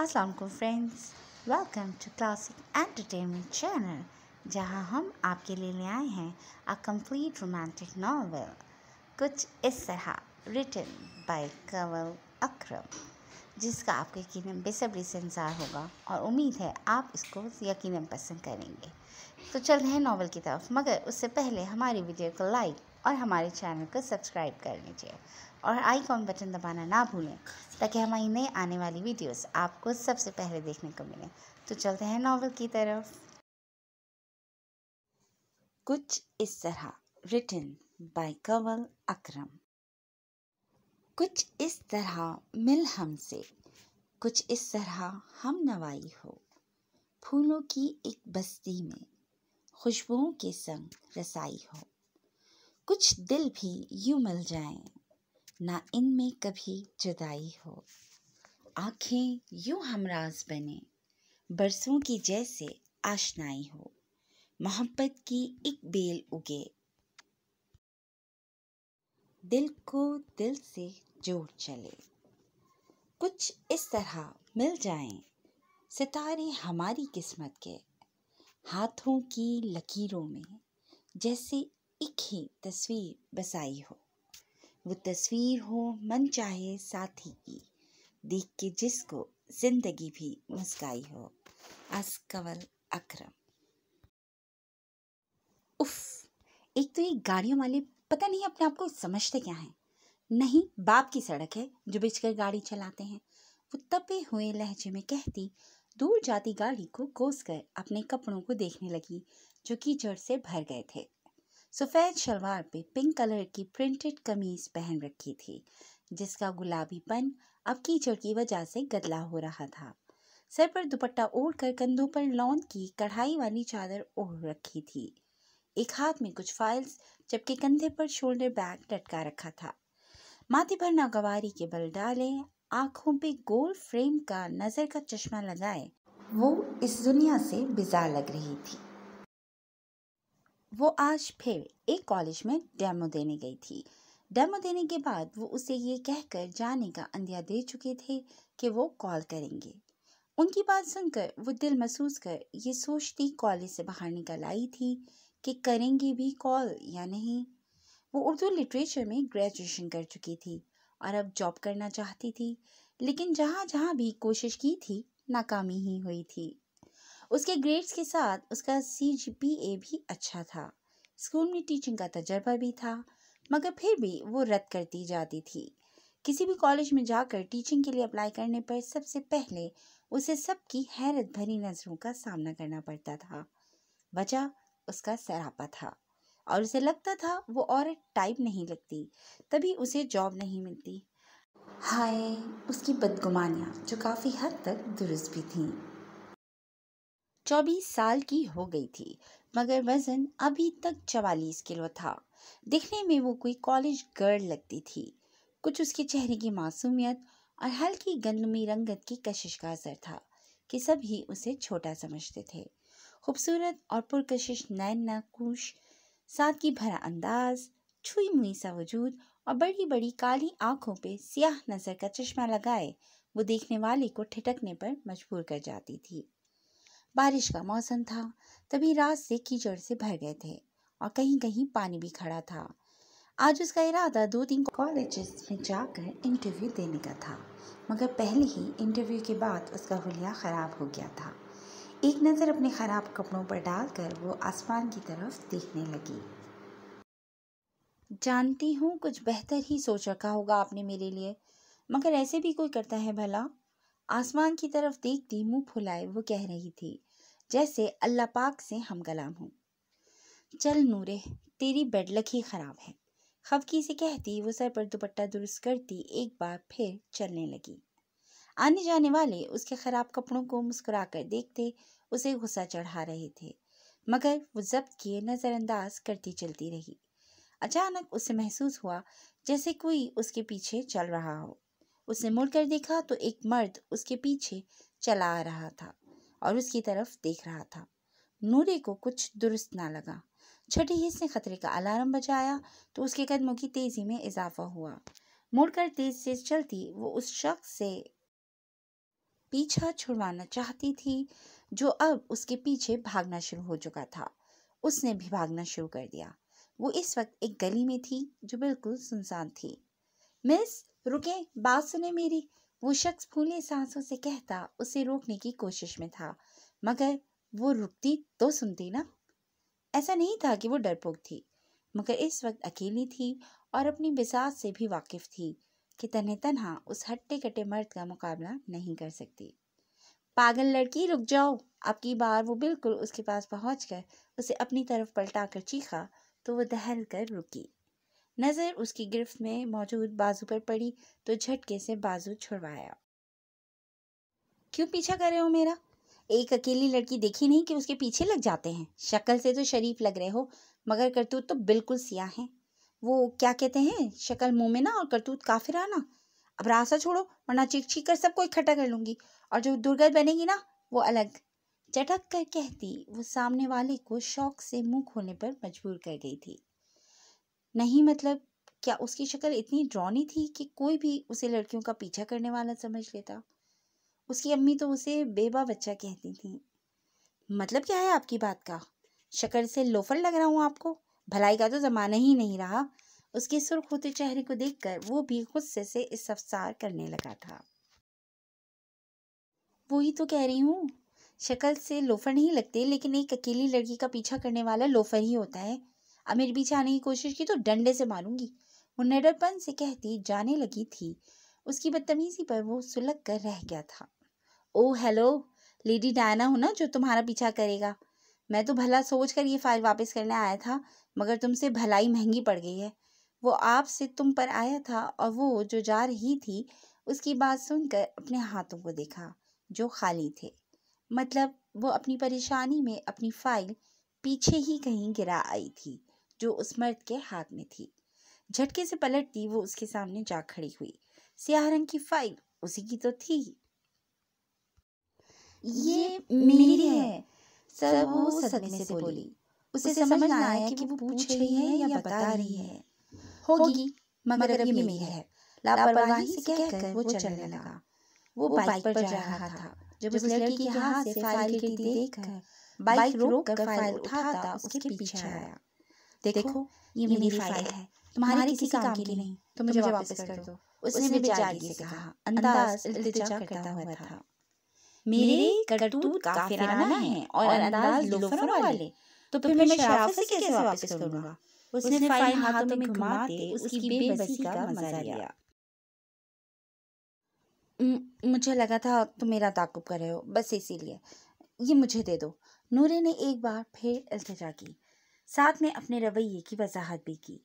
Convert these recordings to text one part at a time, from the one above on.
वालेकुम friends welcome to classic entertainment channel जहां हम आपके लिए ले आए हैं अ कंप्लीट रोमांटिक नावल कुछ इस तरह रिटन बाय कवल अक्रम जिसका आपको यकीन बेसब्री से इंतज़ार होगा और उम्मीद है आप इसको यकीन पसंद करेंगे तो चल रहे हैं नावल की तरफ मगर उससे पहले हमारी वीडियो को लाइक और हमारे चैनल को सब्सक्राइब कर लीजिए और आईकॉन बटन दबाना ना भूलें ताकि हमारी नई आने वाली वीडियोस आपको सबसे पहले देखने को मिले तो चलते हैं नॉवल की तरफ कुछ इस तरह रिटन बाय कंवल अकरम कुछ इस तरह मिल हमसे कुछ इस तरह हम नवाई हो फूलों की एक बस्ती में खुशबुओं के संग रसाई हो कुछ दिल भी यूं मिल जाएं ना इनमें कभी जुदाई हो आँखें यूं हमराज बने बरसों की जैसे आशनाई हो मोहब्बत की एक बेल उगे दिल को दिल से जोड़ चले कुछ इस तरह मिल जाएं सितारे हमारी किस्मत के हाथों की लकीरों में जैसे एक ही तस्वीर बसाई हो वो तस्वीर हो मन चाहे साथी की देख के जिसको जिंदगी भी मुस्काई हो असकवल अक्रम उफ एक तो ये गाड़ियों वाले पता नहीं अपने आप को समझते क्या हैं नहीं बाप की सड़क है जो बिछकर गाड़ी चलाते हैं वो तपे हुए लहजे में कहती दूर जाती गाड़ी को कोस कर अपने कपड़ों को देखने लगी जो कीचड़ से भर गए थे सफ़ेद शलवार पे पिंक कलर की प्रिंटेड कमीज पहन रखी थी जिसका गुलाबीपन अब कीचड़ की वजह से गदला हो रहा था सर पर दुपट्टा ओढ़ कर कंधों पर लॉन की कढ़ाई वाली चादर ओढ़ रखी थी एक हाथ में कुछ फाइल्स जबकि कंधे पर शोल्डर बैग लटका रखा था माथे पर नागवारी के बल डाले आंखों पे गोल फ्रेम का नज़र का चश्मा लगाए वो इस दुनिया से बिजार लग रही थी वो आज फिर एक कॉलेज में डेमो देने गई थी डेमो देने के बाद वो उसे ये कहकर जाने का अंधिया दे चुके थे कि वो कॉल करेंगे उनकी बात सुनकर वो दिल महसूस कर ये सोचती कॉलेज से बाहर निकल आई थी कि करेंगी भी कॉल या नहीं वो उर्दू लिटरेचर में ग्रेजुएशन कर चुकी थी और अब जॉब करना चाहती थी लेकिन जहाँ जहाँ भी कोशिश की थी नाकामी ही हुई थी उसके ग्रेड्स के साथ उसका सी भी अच्छा था स्कूल में टीचिंग का तजर्बा भी था मगर फिर भी वो रद्द करती जाती थी किसी भी कॉलेज में जाकर टीचिंग के लिए अप्लाई करने पर सबसे पहले उसे सबकी हैरत भरी नज़रों का सामना करना पड़ता था वजह उसका सरापा था और उसे लगता था वो औरत टाइप नहीं लगती तभी उसे जॉब नहीं मिलती हाय उसकी बदगुमानियाँ जो काफ़ी हद तक दुरुस्त भी थीं चौबीस साल की हो गई थी मगर वज़न अभी तक चवालीस किलो था दिखने में वो कोई कॉलेज गर्ल लगती थी कुछ उसके चेहरे की मासूमियत और हल्की गंदमी रंगत की कशिश का असर था कि सभी उसे छोटा समझते थे खूबसूरत और पुरकशिश नैन नाकूश की भरा अंदाज छुई मुई सा वजूद और बड़ी बड़ी काली आंखों पे सियाह नज़र का चश्मा लगाए वो देखने वाले को ठिटकने पर मजबूर कर जाती थी बारिश का मौसम था तभी रात से कीचड़ से भर गए थे और कहीं कहीं पानी भी खड़ा था आज उसका इरादा दो तीन कॉलेज में जाकर इंटरव्यू देने का था मगर पहले ही इंटरव्यू के बाद उसका हुलिया ख़राब हो गया था एक नज़र अपने ख़राब कपड़ों पर डालकर वो आसमान की तरफ देखने लगी जानती हूँ कुछ बेहतर ही सोच रखा होगा आपने मेरे लिए मगर ऐसे भी कोई करता है भला आसमान की तरफ देखती मुंह फुलाए वो कह रही थी जैसे अल्लाह पाक से हम गलाम हूँ चल नूरे तेरी बेडलक ही ख़राब है खबकी से कहती वो सर पर दुपट्टा दुरुस्त करती एक बार फिर चलने लगी आने जाने वाले उसके ख़राब कपड़ों को मुस्कुरा कर देखते उसे गुस्सा चढ़ा रहे थे मगर वो जब्त किए नज़रअंदाज करती चलती रही अचानक उसे महसूस हुआ जैसे कोई उसके पीछे चल रहा हो उसने मुड़कर देखा तो एक मर्द उसके पीछे चला आ रहा था और उसकी तरफ देख रहा था नूरे को कुछ दुरुस्त ना लगा छठे हिस्से खतरे का अलार्म बजाया तो उसके कदमों की तेज़ी में इजाफा हुआ मुड़कर तेज से चलती वो उस शख्स से पीछा छुड़वाना चाहती थी जो अब उसके पीछे भागना शुरू हो चुका था उसने भी भागना शुरू कर दिया वो इस वक्त एक गली में थी जो बिल्कुल सुनसान थी मिस रुके बात सुने मेरी वो शख्स फूले सांसों से कहता उसे रोकने की कोशिश में था मगर वो रुकती तो सुनती ना ऐसा नहीं था कि वो डरपोक थी मगर इस वक्त अकेली थी और अपनी बिसात से भी वाकिफ थी कि तने तनहा उस हट्टे कट्टे मर्द का मुकाबला नहीं कर सकती पागल लड़की रुक जाओ अब की बार वो बिल्कुल उसके पास पहुंचकर कर उसे अपनी तरफ पलटा कर चीखा तो वो दहल कर रुकी नज़र उसकी गिरफ्त में मौजूद बाजू पर पड़ी तो झटके से बाजू छुड़वाया क्यों पीछा कर रहे हो मेरा एक अकेली लड़की देखी नहीं कि उसके पीछे लग जाते हैं शक्ल से तो शरीफ लग रहे हो मगर करतूत तो बिल्कुल सियाह हैं वो क्या कहते हैं शक्ल मोमिना और करतूत काफिराना अब रास्ता छोड़ो वरना चीख चीख कर सबको इकट्ठा कर लूंगी और जो दुर्गत बनेगी ना वो अलग चटक कर कहती वो सामने वाले को शौक से मुंह खोलने पर मजबूर कर गई थी नहीं मतलब क्या उसकी शक्ल इतनी ड्रॉनी थी कि कोई भी उसे लड़कियों का पीछा करने वाला समझ लेता उसकी अम्मी तो उसे बेबा बच्चा कहती थी मतलब क्या है आपकी बात का शक्ल से लोफर लग रहा हूँ आपको भलाई का तो ज़माना ही नहीं रहा उसके सुर्ख होते चेहरे को देखकर वो भी गुस्से से इस अफसार करने लगा था वो ही तो कह रही हूँ शक्ल से लोफर नहीं लगते लेकिन एक अकेली लड़की का पीछा करने वाला लोफर ही होता है मेरे पीछे आने की कोशिश की तो डंडे से मारूंगी वो निडरपन से कहती जाने लगी थी उसकी बदतमीजी पर वो सुलग कर रह गया था ओ हेलो लेडी डायना हो ना जो तुम्हारा पीछा करेगा मैं तो भला सोच कर ये फाइल वापस करने आया था मगर तुमसे भलाई महंगी पड़ गई है वो आपसे तुम पर आया था और वो जो जा रही थी उसकी बात सुनकर अपने हाथों को देखा जो खाली थे मतलब वो अपनी परेशानी में अपनी फाइल पीछे ही कहीं गिरा आई थी जो उस मर्द के हाथ में थी झटके से पलटती वो उसके सामने जा खड़ी हुई स्याह रंग की फाइल उसी की तो थी ये मेरी है सर वो सदमे से बोली उसे समझ ना आया कि वो पूछ रही है या बता रही है होगी मगर अब ये मेरी है लापरवाही से कहकर वो चलने लगा वो बाइक पर जा रहा था जब उस लड़की के हाथ से फाइल गिरती देखकर बाइक रोक कर फाइल उठाता उसके पीछे आया देखो ये मेरी फाइल है तुम्हारे किसी काम की नहीं तो, तो मुझे वापस कर दो उसने भी बेचारगी से कहा अंदाज इल्तिजा करता हुआ था मेरे करतूत काफिराना है और अंदाज लोफर वाले तो, तो फिर मैं शराफत से कैसे वापस करूंगा उसने फाइल हाथों में घुमाते उसकी बेबसी का मजा लिया मुझे लगा था तुम मेरा ताकुब कर रहे हो बस इसीलिए ये मुझे दे दो नूरे ने एक बार फिर इल्तजा की साथ में अपने रवैये की वजाहत भी की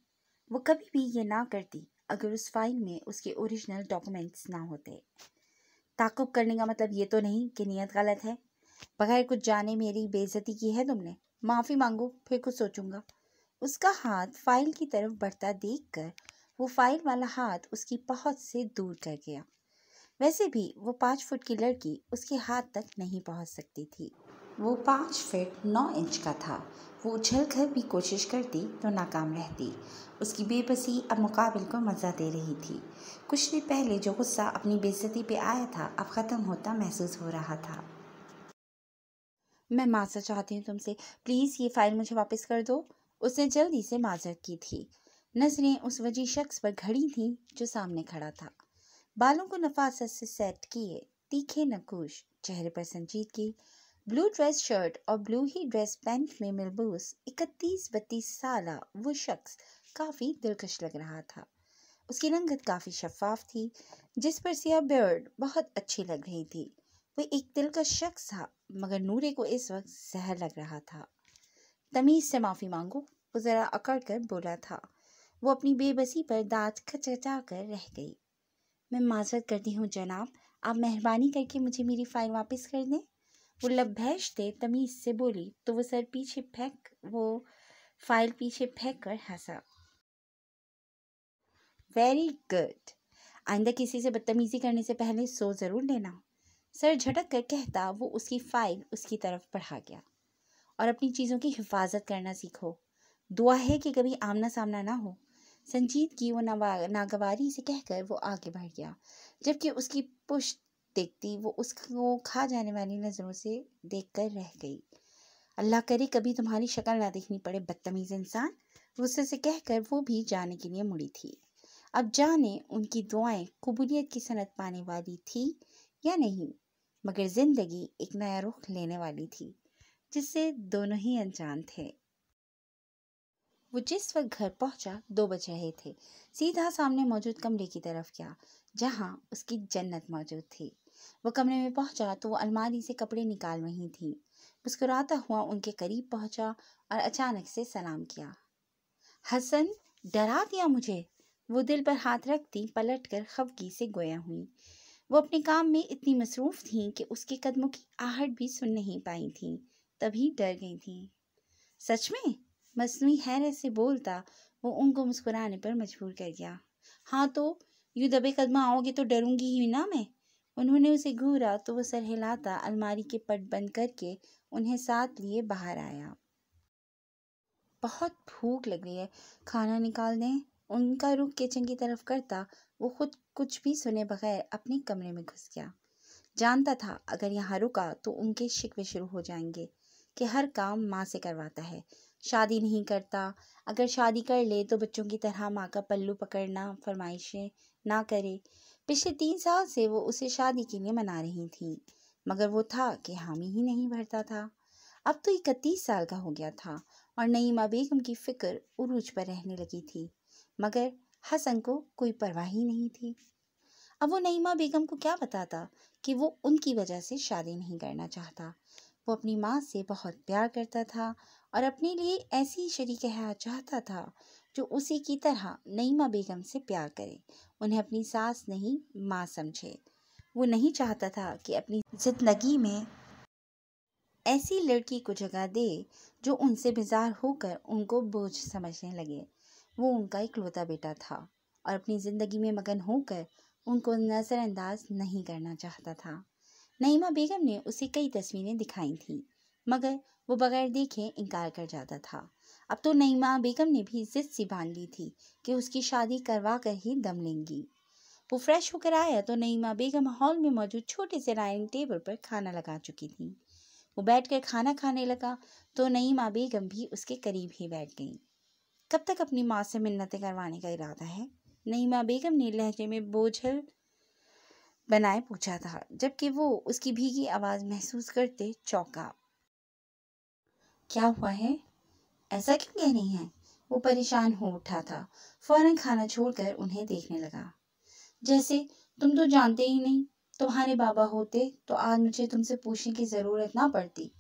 वो कभी भी ये ना करती अगर उस फाइल में उसके ओरिजिनल डॉक्यूमेंट्स ना होते ताकुब करने का मतलब ये तो नहीं कि नीयत गलत है बगैर कुछ जाने मेरी बेजती की है तुमने माफ़ी मांगो फिर कुछ सोचूंगा उसका हाथ फाइल की तरफ बढ़ता देख कर वो फाइल वाला हाथ उसकी पहुंच से दूर कर गया वैसे भी वो पाँच फुट की लड़की उसके हाथ तक नहीं पहुंच सकती थी वो पाँच फीट नौ इंच का था वो उछल कर भी कोशिश करती तो नाकाम रहती उसकी बेबसी अब मुकाबिल को मज़ा दे रही थी कुछ दिन पहले जो गुस्सा अपनी बेजती पे आया था अब ख़त्म होता महसूस हो रहा था मैं माजर चाहती हूँ तुमसे प्लीज़ ये फ़ाइल मुझे वापस कर दो उसने जल्दी से माजर की थी नज़रें उस वजी शख्स पर घड़ी थीं जो सामने खड़ा था बालों को नफासत से सेट किए तीखे नकूश चेहरे पर संजीदगी ब्लू ड्रेस शर्ट और ब्लू ही ड्रेस पैंट में मिलबूस इकतीस बत्तीस साल वो शख्स काफ़ी दिलकश लग रहा था उसकी रंगत काफ़ी शफाफ थी जिस पर सिया बर्ड बहुत अच्छी लग रही थी वह एक दिलकश शख्स था मगर नूरे को इस वक्त जहर लग रहा था तमीज़ से माफ़ी मांगो वो ज़रा अकड़ कर बोला था वो अपनी बेबसी पर दांत खचखचा कर रह गई मैं माजरत करती हूँ जनाब आप मेहरबानी करके मुझे मेरी फ़ाइल वापस कर दें वो लभैश दे तमीज़ से बोली तो वो सर पीछे फेंक वो फाइल पीछे फेंक कर हंसा वेरी गुड आइंदा किसी से बदतमीज़ी करने से पहले सो ज़रूर लेना सर झटक कर कहता वो उसकी फ़ाइल उसकी तरफ बढ़ा गया और अपनी चीज़ों की हिफाजत करना सीखो दुआ है कि कभी आमना सामना ना हो संजीत की वो नागवारी से कहकर वो आगे बढ़ गया जबकि उसकी पुश्त देखती वो उसको खा जाने वाली नज़रों से देख कर रह गई अल्लाह करे कभी तुम्हारी शक्ल ना देखनी पड़े बदतमीज़ इंसान गुस्से से कहकर वो भी जाने के लिए मुड़ी थी अब जाने उनकी दुआएं कबूलियत की सनत पाने वाली थी या नहीं मगर ज़िंदगी एक नया रुख लेने वाली थी जिससे दोनों ही अनजान थे वो जिस वक्त घर पहुंचा दो बज रहे थे सीधा सामने मौजूद कमरे की तरफ गया जहां उसकी जन्नत मौजूद थी वह कमरे में पहुंचा तो वो अलमारी से कपड़े निकाल रही थी मुस्कुराता हुआ उनके करीब पहुंचा और अचानक से सलाम किया हसन डरा दिया मुझे वो दिल पर हाथ रखती पलट कर खफगी से गोया हुई वो अपने काम में इतनी मसरूफ़ थी कि उसके कदमों की आहट भी सुन नहीं पाई थी तभी डर गई थी सच में मसनू हैरत से बोलता वो उनको मुस्कुराने पर मजबूर कर गया हाँ तो यूँ दबे कदमा आओगे तो डरूंगी ही ना मैं उन्होंने उसे घूरा तो वो सर हिलाता अलमारी के पट बंद करके उन्हें साथ लिए बाहर आया बहुत भूख लग रही है खाना निकाल दें उनका रुख किचन की तरफ करता वो खुद कुछ भी सुने बगैर अपने कमरे में घुस गया जानता था अगर यहाँ रुका तो उनके शिकवे शुरू हो जाएंगे कि हर काम माँ से करवाता है शादी नहीं करता अगर शादी कर ले तो बच्चों की तरह माँ का पल्लू पकड़ना फरमाइशें ना करे पिछले तीन साल से वो उसे शादी के लिए मना रही थी मगर वो था कि हामी ही नहीं भरता था अब तो इकतीस साल का हो गया था और नईमा बेगम की फ़िक्र उरूज पर रहने लगी थी मगर हसन को कोई परवाह ही नहीं थी अब वो नईमा बेगम को क्या बताता कि वो उनकी वजह से शादी नहीं करना चाहता वो अपनी माँ से बहुत प्यार करता था और अपने लिए ऐसी शरीक हया चाहता था जो उसी की तरह नईमा बेगम से प्यार करे उन्हें अपनी सास नहीं माँ समझे वो नहीं चाहता था कि अपनी जिंदगी में ऐसी लड़की को जगह दे जो उनसे बेजार होकर उनको बोझ समझने लगे वो उनका इकलौता बेटा था और अपनी ज़िंदगी में मगन होकर उनको नज़रअंदाज नहीं करना चाहता था नईमा बेगम ने उसे कई तस्वीरें दिखाई थीं मगर वो बगैर देखे इनकार कर जाता था अब तो नईमा बेगम ने भी जिद सी बांध ली थी कि उसकी शादी करवा कर ही दम लेंगी वो फ्रेश होकर आया तो नईमा बेगम हॉल में मौजूद छोटे से डाइनिंग टेबल पर खाना लगा चुकी थी वो बैठकर खाना खाने लगा तो नईमा बेगम भी उसके करीब ही बैठ गई कब तक अपनी माँ से मिन्नतें करवाने का इरादा है नईमा बेगम ने लहजे में बोझल बनाए पूछा था जबकि वो उसकी भीगी आवाज़ महसूस करते चौंका क्या हुआ है ऐसा क्यों कह रही है वो परेशान हो उठा था फौरन खाना छोड़कर उन्हें देखने लगा जैसे तुम तो जानते ही नहीं तुम्हारे बाबा होते तो आज मुझे तुमसे पूछने की ज़रूरत ना पड़ती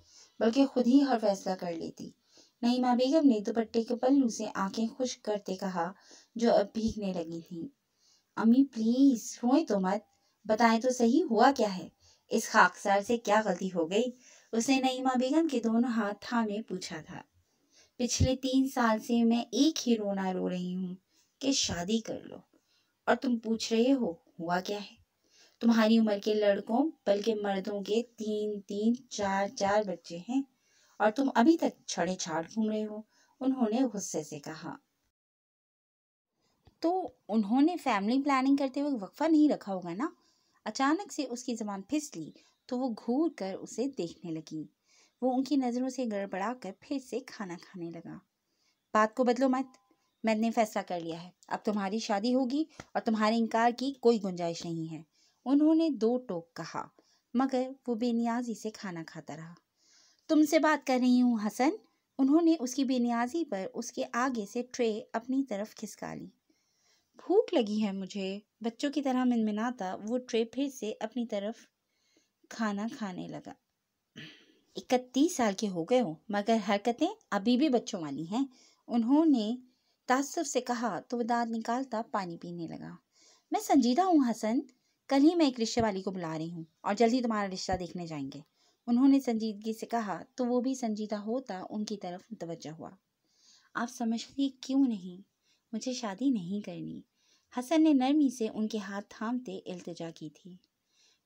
बल्कि खुद ही हर फैसला कर लेती नईमा बेगम ने दुपट्टे के पल्लू से आंखें खुश करते कहा जो अब भीगने लगी थी अम्मी प्लीज़ रोए तो मत बताएं तो सही हुआ क्या है इस खाकसार से क्या गलती हो गई उसने नईमा बेगम के दोनों हाथ थामे पूछा था पिछले तीन साल से मैं एक ही रोना रो रही हूँ कि शादी कर लो और तुम पूछ रहे हो हुआ क्या है तुम्हारी उम्र के लड़कों बल्कि मर्दों के तीन तीन चार चार बच्चे हैं और तुम अभी तक छड़े छाड़ घूम रहे हो उन्होंने गुस्से से कहा तो उन्होंने फैमिली प्लानिंग करते हुए वक्फा नहीं रखा होगा ना अचानक से उसकी ज़बान फिसली तो वो घूर कर उसे देखने लगी वो उनकी नज़रों से गड़बड़ा कर फिर से खाना खाने लगा बात को बदलो मत मैंने फैसला कर लिया है अब तुम्हारी शादी होगी और तुम्हारे इनकार की कोई गुंजाइश नहीं है उन्होंने दो टोक कहा मगर वो बेनियाजी से खाना खाता रहा तुमसे बात कर रही हूँ हसन उन्होंने उसकी बेनियाजी पर उसके आगे से ट्रे अपनी तरफ खिसका ली भूख लगी है मुझे बच्चों की तरह मिनमिनाता वो ट्रे फिर से अपनी तरफ खाना खाने लगा इकतीस साल के हो गए हो मगर हरकतें अभी भी बच्चों वाली हैं उन्होंने तासुफ से कहा तो वह दाँत निकालता पानी पीने लगा मैं संजीदा हूँ हसन कल ही मैं एक रिश्ते वाली को बुला रही हूँ और जल्दी तुम्हारा रिश्ता देखने जाएंगे उन्होंने संजीदगी से कहा तो वो भी संजीदा होता उनकी तरफ मुतवजह हुआ आप समझती क्यों नहीं मुझे शादी नहीं करनी हसन ने नरमी से उनके हाथ थामते इल्तजा की थी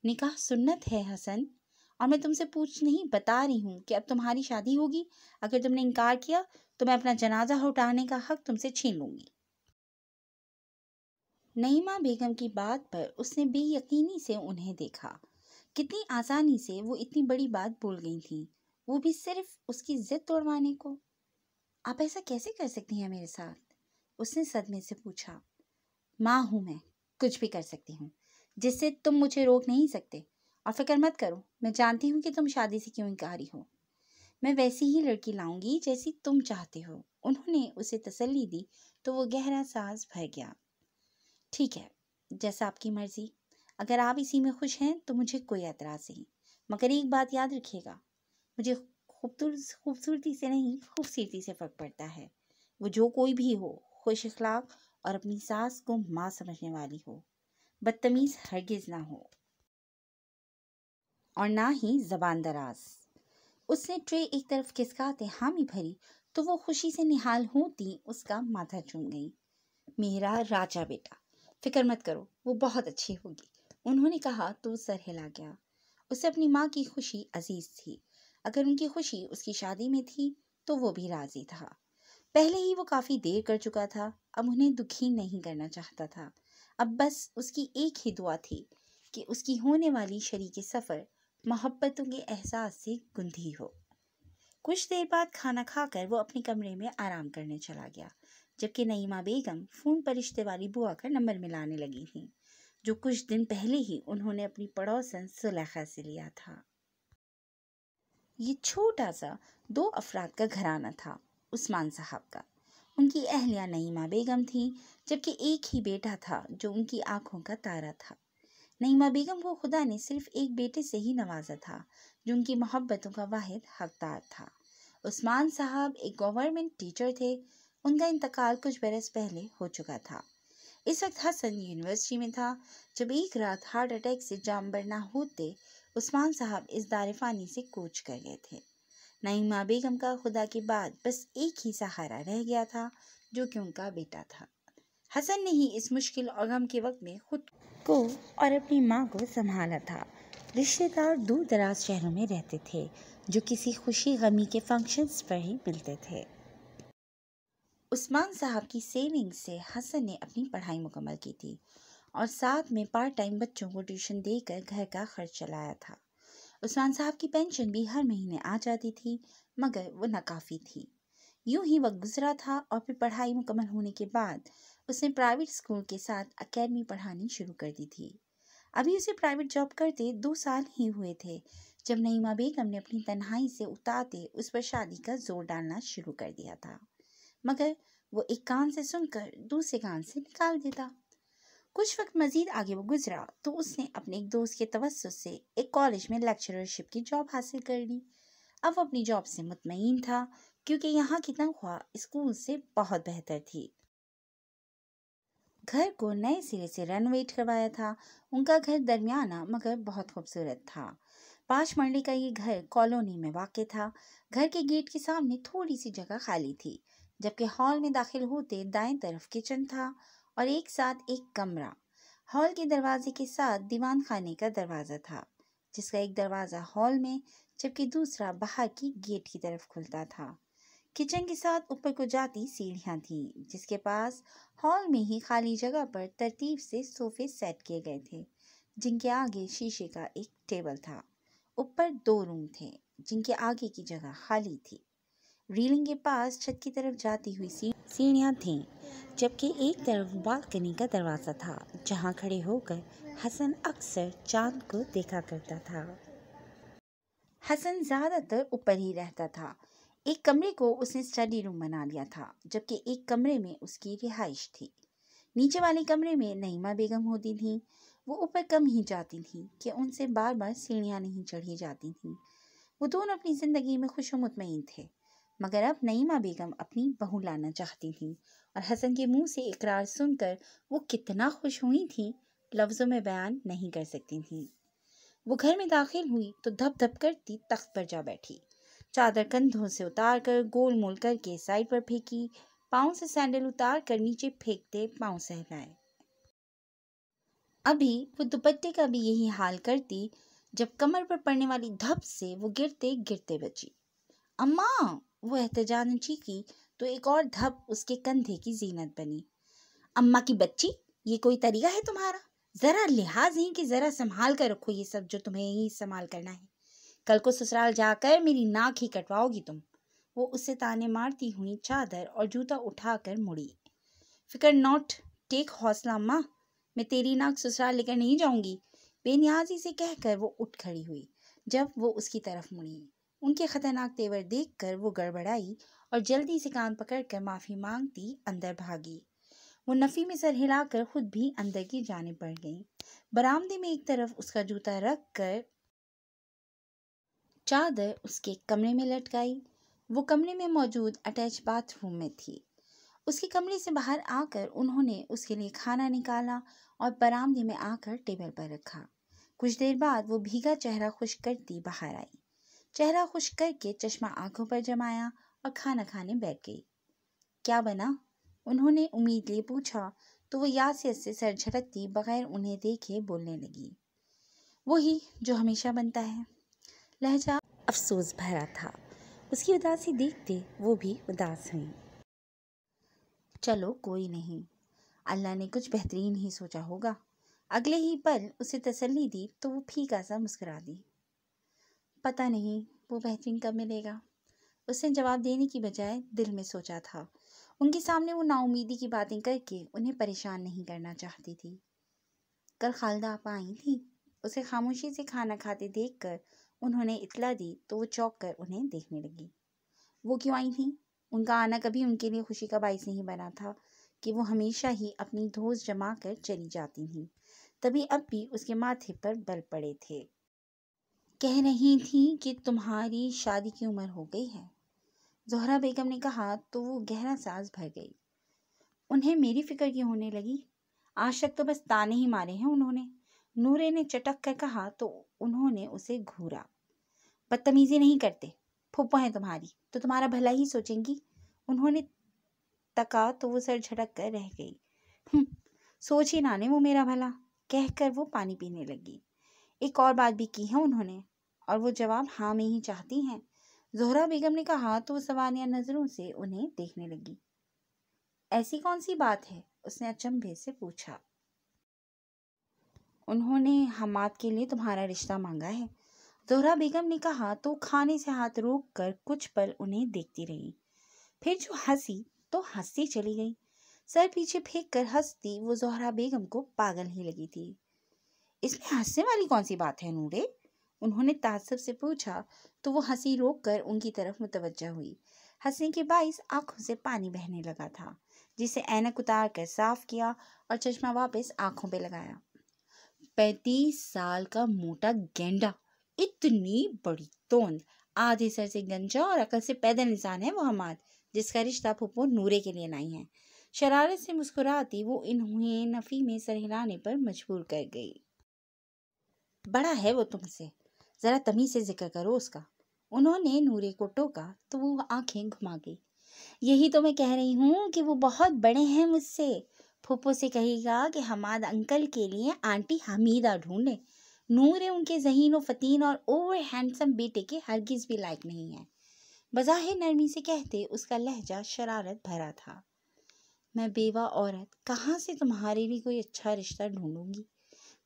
निकाह सुन्नत है हसन और मैं तुमसे पूछ नहीं बता रही हूँ कि अब तुम्हारी शादी होगी अगर तुमने इनकार किया तो मैं अपना जनाजा उठाने का हक तुमसे छीन लूंगी नईमा बेगम की बात पर उसने बेयकीनी से उन्हें देखा कितनी आसानी से वो इतनी बड़ी बात बोल गई थी वो भी सिर्फ उसकी जिद तोड़वाने को आप ऐसा कैसे कर सकती हैं मेरे साथ उसने सदमे से पूछा माँ हूँ मैं कुछ भी कर सकती हूँ जिससे तुम मुझे रोक नहीं सकते और फिक्र मत करो मैं जानती हूँ कि तुम शादी से क्यों इनकारी हो मैं वैसी ही लड़की लाऊंगी जैसी तुम चाहते हो उन्होंने उसे तसल्ली दी तो वो गहरा सांस भर गया ठीक है जैसा आपकी मर्ज़ी अगर आप इसी में खुश हैं तो मुझे कोई एतराज़ नहीं मगर एक बात याद रखिएगा मुझे खूबसूरती से नहीं खूबसूरती से फ़र्क पड़ता है वो जो कोई भी हो खुश अखलाक और अपनी सास को माँ समझने वाली हो बदतमीज़ हरगिज़ ना हो और ना ही ज़बान दराज उसने ट्रे एक तरफ खिसकाते हामी भरी तो वो खुशी से निहाल होती उसका माथा चूम गई मेरा राजा बेटा फिक्र मत करो वो बहुत अच्छी होगी उन्होंने कहा तो सर हिला गया उसे अपनी माँ की खुशी अजीज़ थी अगर उनकी खुशी उसकी शादी में थी तो वो भी राज़ी था पहले ही वो काफ़ी देर कर चुका था अब उन्हें दुखी नहीं करना चाहता था अब बस उसकी एक ही दुआ थी कि उसकी होने वाली शरीक सफ़र मोहब्बतों के एहसास से गुंधी हो कुछ देर बाद खाना खाकर वो अपने कमरे में आराम करने चला गया जबकि नईमा बेगम फ़ोन पर रिश्ते वाली बुआ का नंबर मिलाने लगी थी जो कुछ दिन पहले ही उन्होंने अपनी पड़ोसन सुलेखा से लिया था ये छोटा सा दो अफराद का घराना था उस्मान साहब का उनकी अहलिया नईमा बेगम थी जबकि एक ही बेटा था जो उनकी आंखों का तारा था नईमा बेगम को खुदा ने सिर्फ एक बेटे से ही नवाजा था जो उनकी मोहब्बतों का वाद हकदार था उस्मान साहब एक गवर्नमेंट टीचर थे उनका इंतकाल कुछ बरस पहले हो चुका था इस वक्त हसन यूनिवर्सिटी में था जब एक रात हार्ट अटैक से जाम बरना होते उस्मान साहब इस दारफानी से कोच कर गए थे नईमा बेगम का खुदा के बाद बस एक ही सहारा रह गया था जो कि उनका बेटा था हसन ने ही इस मुश्किल और गम के वक्त में खुद को और अपनी माँ को संभाला था रिश्तेदार दूर दराज शहरों में रहते थे जो किसी खुशी गमी के फंक्शंस पर ही मिलते थे उस्मान साहब की सेविंग से हसन ने अपनी पढ़ाई मुकम्मल की थी और साथ में पार्ट टाइम बच्चों को ट्यूशन देकर घर का खर्च चलाया था उस्मान साहब की पेंशन भी हर महीने आ जाती थी मगर वो नाकाफ़ी थी यूं ही वक्त गुजरा था और फिर पढ़ाई मुकम्मल होने के बाद उसने प्राइवेट स्कूल के साथ अकेडमी पढ़ानी शुरू कर दी थी अभी उसे प्राइवेट जॉब करते दो साल ही हुए थे जब नईमा बेगम ने अपनी तन्हाई से उतारते उस पर शादी का जोर डालना शुरू कर दिया था मगर वो एक कान से सुनकर दूसरे कान से निकाल देता कुछ वक्त मज़ीद आगे वो गुजरा तो उसने अपने एक दोस्त के तवसत से एक कॉलेज में लेक्चरशिप की जॉब हासिल कर ली अब वो अपनी जॉब से मुतमिन था क्योंकि यहाँ की तनख्वाह स्कूल से बहुत बेहतर थी घर को नए सिरे से रेनोवेट करवाया था उनका घर दरमियाना मगर बहुत खूबसूरत था पाँच मरले का ये घर कॉलोनी में वाक़ था घर के गेट के सामने थोड़ी सी जगह खाली थी जबकि हॉल में दाखिल होते दाएं तरफ किचन था और एक साथ एक कमरा हॉल के दरवाजे के साथ दीवान खाने का दरवाज़ा था जिसका एक दरवाज़ा हॉल में जबकि दूसरा बाहर की गेट की तरफ खुलता था किचन के साथ ऊपर को जाती सीढ़ियाँ थीं जिसके पास हॉल में ही खाली जगह पर तरतीब से सोफे सेट किए गए थे जिनके आगे शीशे का एक टेबल था ऊपर दो रूम थे जिनके आगे की जगह खाली थी रीलिंग के पास छत की तरफ जाती हुई सीढ़ी सीढ़ियाँ थीं जबकि एक तरफ बालकनी का दरवाज़ा था जहाँ खड़े होकर हसन अक्सर चांद को देखा करता था हसन ज़्यादातर ऊपर ही रहता था एक कमरे को उसने स्टडी रूम बना लिया था जबकि एक कमरे में उसकी रिहाइश थी नीचे वाले कमरे में नईमा बेगम होती थी वो ऊपर कम ही जाती थी कि उनसे बार बार सीढ़ियाँ नहीं चढ़ी जाती थीं वो दोनों अपनी ज़िंदगी में खुश मतमिन थे मगर अब नईमा बेगम अपनी बहू लाना चाहती थी और हसन के मुंह से इकरार सुनकर वो कितना खुश हुई थी लफ्ज़ों में बयान नहीं कर सकती थी वो घर में दाखिल हुई तो धप धप करती तख्त पर जा बैठी चादर कंधों से उतार कर गोल मोल करके साइड पर फेंकी पाँव से सैंडल उतार कर नीचे फेंकते पाँव सहलाए अभी वो दुपट्टे का भी यही हाल करती जब कमर पर पड़ने वाली धप से वो गिरते गिरते बची अम्मा वो एहतजानची की तो एक और धप उसके कंधे की जीनत बनी अम्मा की बच्ची ये कोई तरीका है तुम्हारा ज़रा लिहाज ही कि ज़रा संभाल कर रखो ये सब जो तुम्हें ही संभाल करना है कल को ससुराल जाकर मेरी नाक ही कटवाओगी तुम वो उसे ताने मारती हुई चादर और जूता उठाकर मुड़ी फिकर नॉट टेक हौसला माँ मैं तेरी नाक ससुराल लेकर नहीं जाऊंगी बेनियाजी से कहकर वो उठ खड़ी हुई जब वो उसकी तरफ मुड़ी उनके खतरनाक तेवर देखकर वो गड़बड़ाई और जल्दी से कान पकड़कर माफ़ी मांगती अंदर भागी वो नफ़ी में सर हिलाकर खुद भी अंदर की जाने पड़ गई बरामदे में एक तरफ उसका जूता रख कर चादर उसके कमरे में लटकाई वो कमरे में मौजूद अटैच बाथरूम में थी उसके कमरे से बाहर आकर उन्होंने उसके लिए खाना निकाला और बरामदे में आकर टेबल पर रखा कुछ देर बाद वो भीगा चेहरा खुश करती बाहर आई चेहरा खुश करके चश्मा आंखों पर जमाया और खाना खाने बैठ गई क्या बना उन्होंने उम्मीद लिए पूछा तो वो यासियत से सर झटकती बगैर उन्हें देखे बोलने लगी वही जो हमेशा बनता है लहजा अफसोस भरा था उसकी उदासी देखते वो भी उदास हुई चलो कोई नहीं अल्लाह ने कुछ बेहतरीन ही सोचा होगा अगले ही पल उसे तसल्ली दी तो वो फीका सा मुस्करा दी पता नहीं वो बेहतरीन कब मिलेगा उसने जवाब देने की बजाय दिल में सोचा था उनके सामने वो नाउमीदी की बातें करके उन्हें परेशान नहीं करना चाहती थी कल खालदा आप आई थी उसे खामोशी से खाना खाते देख कर उन्होंने इतला दी तो वो चौंक कर उन्हें देखने लगी वो क्यों आई थी उनका आना कभी उनके लिए खुशी का बाइस नहीं बना था कि वो हमेशा ही अपनी धोस जमा कर चली जाती थी तभी अब भी उसके माथे पर बल पड़े थे कह रही थी कि तुम्हारी शादी की उम्र हो गई है जोहरा बेगम ने कहा तो वो गहरा सांस भर गई उन्हें मेरी फिक्र क्यों होने लगी आज तक तो बस ताने ही मारे हैं उन्होंने नूरे ने चटक कर कहा तो उन्होंने उसे घूरा बदतमीज़ी नहीं करते फुप्पो हैं तुम्हारी तो तुम्हारा भला ही सोचेंगी उन्होंने तका तो वो सर झटक कर रह गई हम्म, सोच ही ना ने वो मेरा भला कहकर वो पानी पीने लगी एक और बात भी की है उन्होंने और वो जवाब हाँ में ही चाहती हैं जोहरा बेगम ने कहा तो सवालिया नज़रों से उन्हें देखने लगी ऐसी कौन सी बात है उसने अचंभे से पूछा उन्होंने हमाद के लिए तुम्हारा रिश्ता मांगा है जोहरा बेगम ने कहा तो खाने से हाथ रोक कर कुछ पल उन्हें देखती रही फिर जो हंसी तो हंसती चली गई सर पीछे फेंक कर हंसती वो जोहरा बेगम को पागल ही लगी थी इसमें हंसने वाली कौन सी बात है नूरे उन्होंने तासब से पूछा तो वो हंसी रोक कर उनकी तरफ मुतवजह हुई हंसने के बाइस आंखों से पानी बहने लगा था जिसे ऐनक उतार कर साफ किया और चश्मा वापस आंखों पे लगाया पैंतीस साल का मोटा गेंडा इतनी बड़ी तोंद आधे सर से गंजा और अकल से पैदल इंसान है वो हमाद जिसका रिश्ता फूफो नूरे के लिए नहीं है शरारत से मुस्कुराती वो इन्हें नफ़ी में सर हिलाने पर मजबूर कर गई बड़ा है वो तुमसे ज़रा तमी से जिक्र करो उसका उन्होंने नूरे को टोका तो वो आंखें घुमा गई यही तो मैं कह रही हूँ कि वो बहुत बड़े हैं मुझसे फूफो से कहेगा कि हमाद अंकल के लिए आंटी हमीदा ढूंढे नूर उनके जहीन व फतीन और ओवर हैंडसम बेटे के हरगिज़ भी लायक नहीं है बज़ाहिर नरमी से कहते उसका लहजा शरारत भरा था मैं बेवा औरत कहाँ से तुम्हारे लिए कोई अच्छा रिश्ता ढूंढूंगी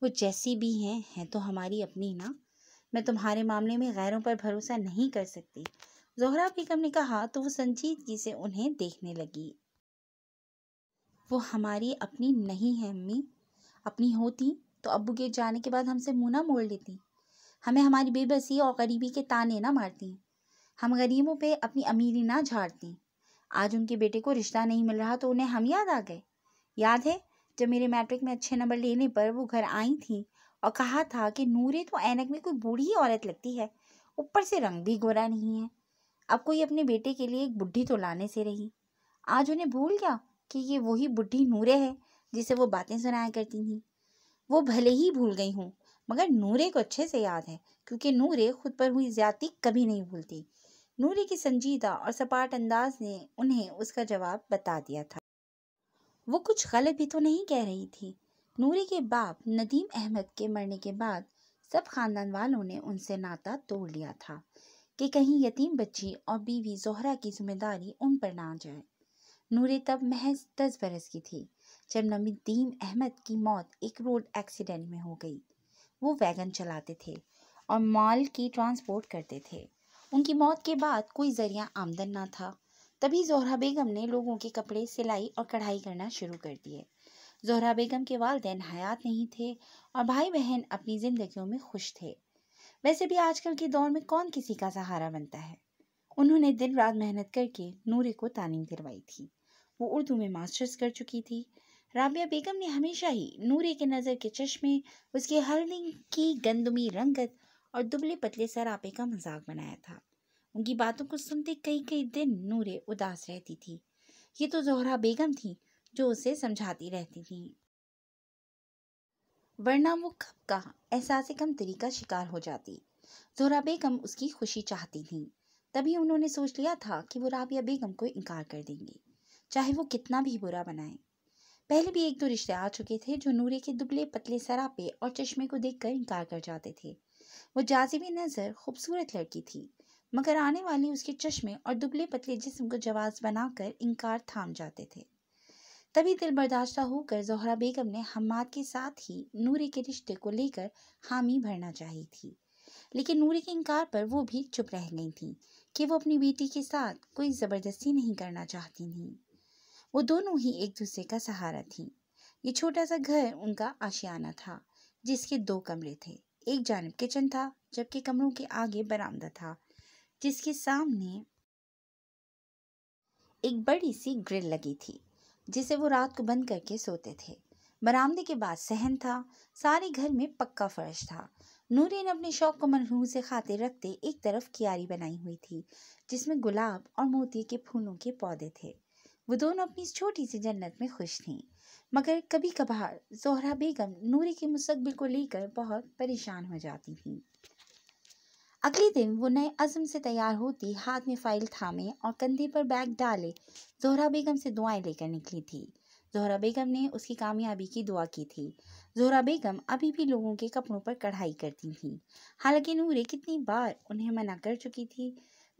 वो जैसी भी हैं हैं तो हमारी अपनी ना मैं तुम्हारे मामले में गैरों पर भरोसा नहीं कर सकती जोहरा बेगम ने कहा तो वो संजीदगी से उन्हें देखने लगी वो हमारी अपनी नहीं है अम्मी अपनी होती तो अबू के जाने के बाद हमसे मुँह ना मोड़ लेती हमें हमारी बेबसी और गरीबी के ताने ना मारती हम गरीबों पे अपनी अमीरी ना झाड़ती आज उनके बेटे को रिश्ता नहीं मिल रहा तो उन्हें हम याद आ गए याद है जब मेरे मैट्रिक में अच्छे नंबर लेने पर वो घर आई थी और कहा था कि नूरे तो ऐनक में कोई बूढ़ी औरत लगती है ऊपर से रंग भी गोरा नहीं है अब कोई अपने बेटे के लिए एक बुढ़ी तो लाने से रही आज उन्हें भूल गया कि ये वही बुढ़ी नूरे है जिसे वो बातें सुनाया करती थी वो भले ही भूल गई हूँ मगर नूरे को अच्छे से याद है क्योंकि नूरे खुद पर हुई ज्यादा कभी नहीं भूलती नूरे की संजीदा और सपाट अंदाज ने उन्हें उसका जवाब बता दिया था वो कुछ गलत भी तो नहीं कह रही थी नूरी के बाप नदीम अहमद के मरने के बाद सब ख़ानदान वालों ने उनसे नाता तोड़ लिया था कि कहीं यतीम बच्ची और बीवी जोहरा की जिम्मेदारी उन पर ना जाए नूरी तब महज दस बरस की थी जब नदीम अहमद की मौत एक रोड एक्सीडेंट में हो गई वो वैगन चलाते थे और माल की ट्रांसपोर्ट करते थे उनकी मौत के बाद कोई ज़रिया आमदन ना था तभी जोहरा बेगम ने लोगों के कपड़े सिलाई और कढ़ाई करना शुरू कर दिए जोहरा बेगम के वालदेन हयात नहीं थे और भाई बहन अपनी ज़िंदगियों में खुश थे वैसे भी आजकल के दौर में कौन किसी का सहारा बनता है उन्होंने दिन रात मेहनत करके नूरे को तालीम दिलवाई थी वो उर्दू में मास्टर्स कर चुकी थी राबिया बेगम ने हमेशा ही नूरे के नज़र के चश्मे उसके हल्दी की गंदमी रंगत और दुबले पतले सरापे का मजाक बनाया था उनकी बातों को सुनते कई कई दिन नूरे उदास रहती थी ये तो जोहरा बेगम थी जो उसे समझाती रहती थी वरना वो कब का एहसास कमतरी का शिकार हो जाती जोहरा बेगम उसकी खुशी चाहती थी तभी उन्होंने सोच लिया था कि वो राबिया बेगम को इनकार कर देंगे चाहे वो कितना भी बुरा बनाए पहले भी एक दो रिश्ते आ चुके थे जो नूरे के दुबले पतले सरापे और चश्मे को देखकर इनकार कर जाते थे वो जाजिबी नज़र खूबसूरत लड़की थी मगर आने वाली उसके चश्मे और दुबले पतले जिस्म को जवाब बनाकर इनकार थाम जाते थे तभी दिल बर्दाश्ता होकर जोहरा बेगम ने हम्माद के साथ ही नूरी के रिश्ते को लेकर हामी भरना चाहिए थी लेकिन नूरी के इनकार पर वो भी चुप रह गई थी कि वो अपनी बेटी के साथ कोई ज़बरदस्ती नहीं करना चाहती थी वो दोनों ही एक दूसरे का सहारा थी ये छोटा सा घर उनका आशियाना था जिसके दो कमरे थे एक जानब किचन था जबकि कमरों के आगे बरामदा था जिसके सामने एक बड़ी सी ग्रिल लगी थी जिसे वो रात को बंद करके सोते थे बरामदे के बाद सहन था सारे घर में पक्का फर्श था नूरी ने अपने शौक को मनहूस से खाते रखते एक तरफ क्यारी बनाई हुई थी जिसमें गुलाब और मोती के फूलों के पौधे थे वो दोनों अपनी छोटी सी जन्नत में खुश थीं मगर कभी कभार जोहरा बेगम नूरी के मुस्तबिल को लेकर बहुत परेशान हो जाती थीं अगले दिन वो नए अज़म से तैयार होती हाथ में फाइल थामे और कंधे पर बैग डाले जोहरा बेगम से दुआएं लेकर निकली थी जोहरा बेगम ने उसकी कामयाबी की दुआ की थी जोहरा बेगम अभी भी लोगों के कपड़ों पर कढ़ाई करती थी हालांकि नूरे कितनी बार उन्हें मना कर चुकी थी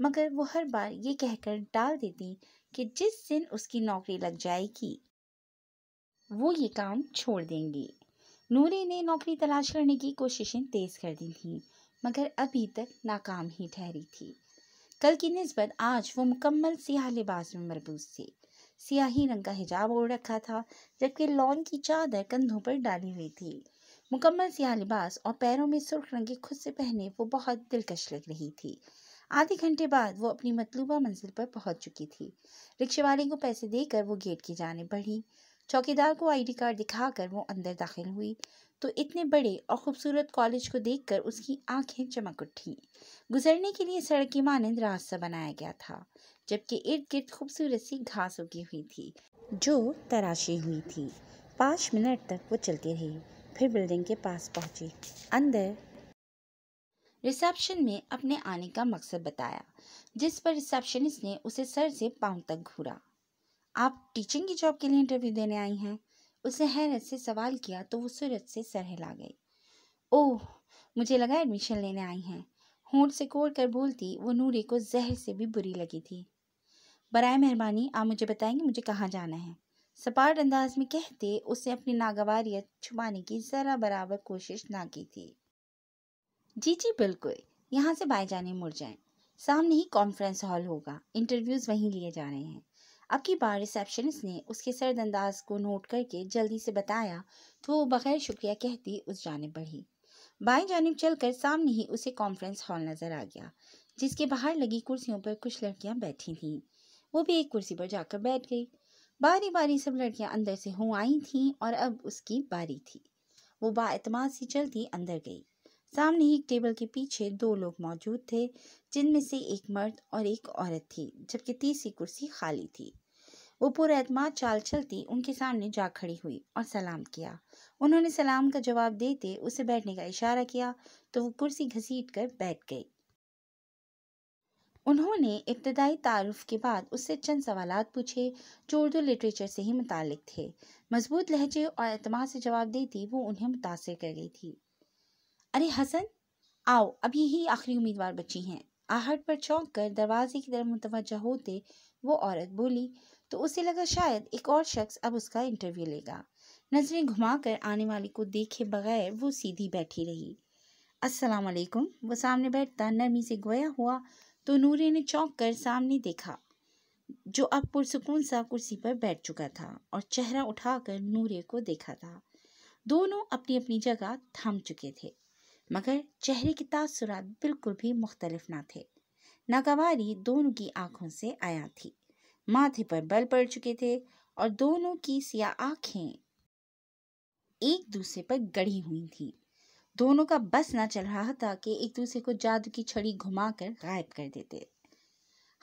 मगर वो हर बार ये कहकर डाल देती कि जिस दिन उसकी नौकरी लग जाएगी वो ये काम छोड़ देंगी नूरे ने नौकरी तलाश करने की कोशिशें तेज़ कर दी थीं मगर अभी तक नाकाम ही ठहरी थी कल की नस्बत आज वो मुकम्मल सियाह लिबास में मरबूज थी सियाही रंग का हिजाब ओढ़ रखा था जबकि लॉन की चादर कंधों पर डाली हुई थी मुकम्मल सियाह लिबास और पैरों में सुर्ख रंग के खुद से पहने वो बहुत दिलकश लग रही थी आधे घंटे बाद वो अपनी मतलूबा मंजिल पर पहुंच चुकी थी रिक्शे वाले को पैसे देकर वो गेट की जाने बढ़ी चौकीदार को आईडी कार्ड दिखाकर वो अंदर दाखिल हुई तो इतने बड़े और ख़ूबसूरत कॉलेज को देखकर उसकी आंखें चमक उठी गुजरने के लिए सड़क की मानंद रास्ता बनाया गया था जबकि इर्द गिर्द खूबसूरत सी घास उगी हुई थी जो तराशी हुई थी पाँच मिनट तक वो चलती रही फिर बिल्डिंग के पास पहुंची अंदर रिसेप्शन में अपने आने का मकसद बताया जिस पर रिसेप्शनिस्ट ने उसे सर से पांव तक घूरा आप टीचिंग की जॉब के लिए इंटरव्यू देने आई हैं उसने हैरत से सवाल किया तो वो सूरज से सरहला गई ओह मुझे लगा एडमिशन लेने आई हैं होंठ से कोड़ कर बोलती वो नूरे को जहर से भी बुरी लगी थी बरए मेहरबानी आप मुझे बताएंगे मुझे कहाँ जाना है सपाट अंदाज में कहते उसने अपनी नागवारियत छुपाने की ज़रा बराबर कोशिश ना की थी जी जी बिल्कुल यहाँ से बाएं जाने मुड़ जाएं सामने ही कॉन्फ्रेंस हॉल होगा इंटरव्यूज़ वहीं लिए जा रहे हैं अब की बार रिसेप्शनिस्ट ने उसके सरदंदाज को नोट करके जल्दी से बताया तो वो बगैर शुक्रिया कहती उस जानब बढ़ी बाई जानब चलकर सामने ही उसे कॉन्फ्रेंस हॉल नज़र आ गया जिसके बाहर लगी कुर्सियों पर कुछ लड़कियां बैठी थीं वो भी एक कुर्सी पर जाकर बैठ गई बारी बारी सब लड़कियां अंदर से हो आई थीं और अब उसकी बारी थी वो बातमाद से चलती अंदर गई सामने ही टेबल के पीछे दो लोग मौजूद थे जिनमें से एक मर्द और एक औरत थी जबकि तीसरी कुर्सी खाली थी ओपो रहतमा चाल चलती उनके सामने जा खड़ी हुई और सलाम किया उन्होंने सलाम का जवाब देते उसे बैठने का इशारा किया तो वो कुर्सी घसीट कर बैठ गई उन्होंने इब्तदाई तारुफ के बाद उससे चंद सवाल पूछे जो उर्दू लिटरेचर से ही मुतल थे मजबूत लहजे और अतमाद से जवाब देती वो उन्हें मुतासर कर गई थी अरे हसन आओ अभी ही आखिरी उम्मीदवार बची हैं आहट पर चौंक कर दरवाजे की तरफ मुतवजह होते वो औरत बोली तो उसे लगा शायद एक और शख्स अब उसका इंटरव्यू लेगा नज़रें घुमाकर आने वाले को देखे बगैर वो सीधी बैठी रही अस्सलाम वालेकुम वो सामने बैठता नरमी से गोया हुआ तो नूरे ने चौंक कर सामने देखा जो अब पुरसकून सा कुर्सी पर बैठ चुका था और चेहरा उठाकर नूरे को देखा था दोनों अपनी अपनी जगह थम चुके थे मगर चेहरे के तासुरात बिल्कुल भी मुख्तलफ ना थे नागवारी दोनों की आंखों से आया थी माथे पर बल पड़ चुके थे और दोनों की सिया आंखें एक दूसरे पर गढ़ी हुई थी दोनों का बस ना चल रहा था कि एक दूसरे को जादू की छड़ी घुमाकर गायब कर देते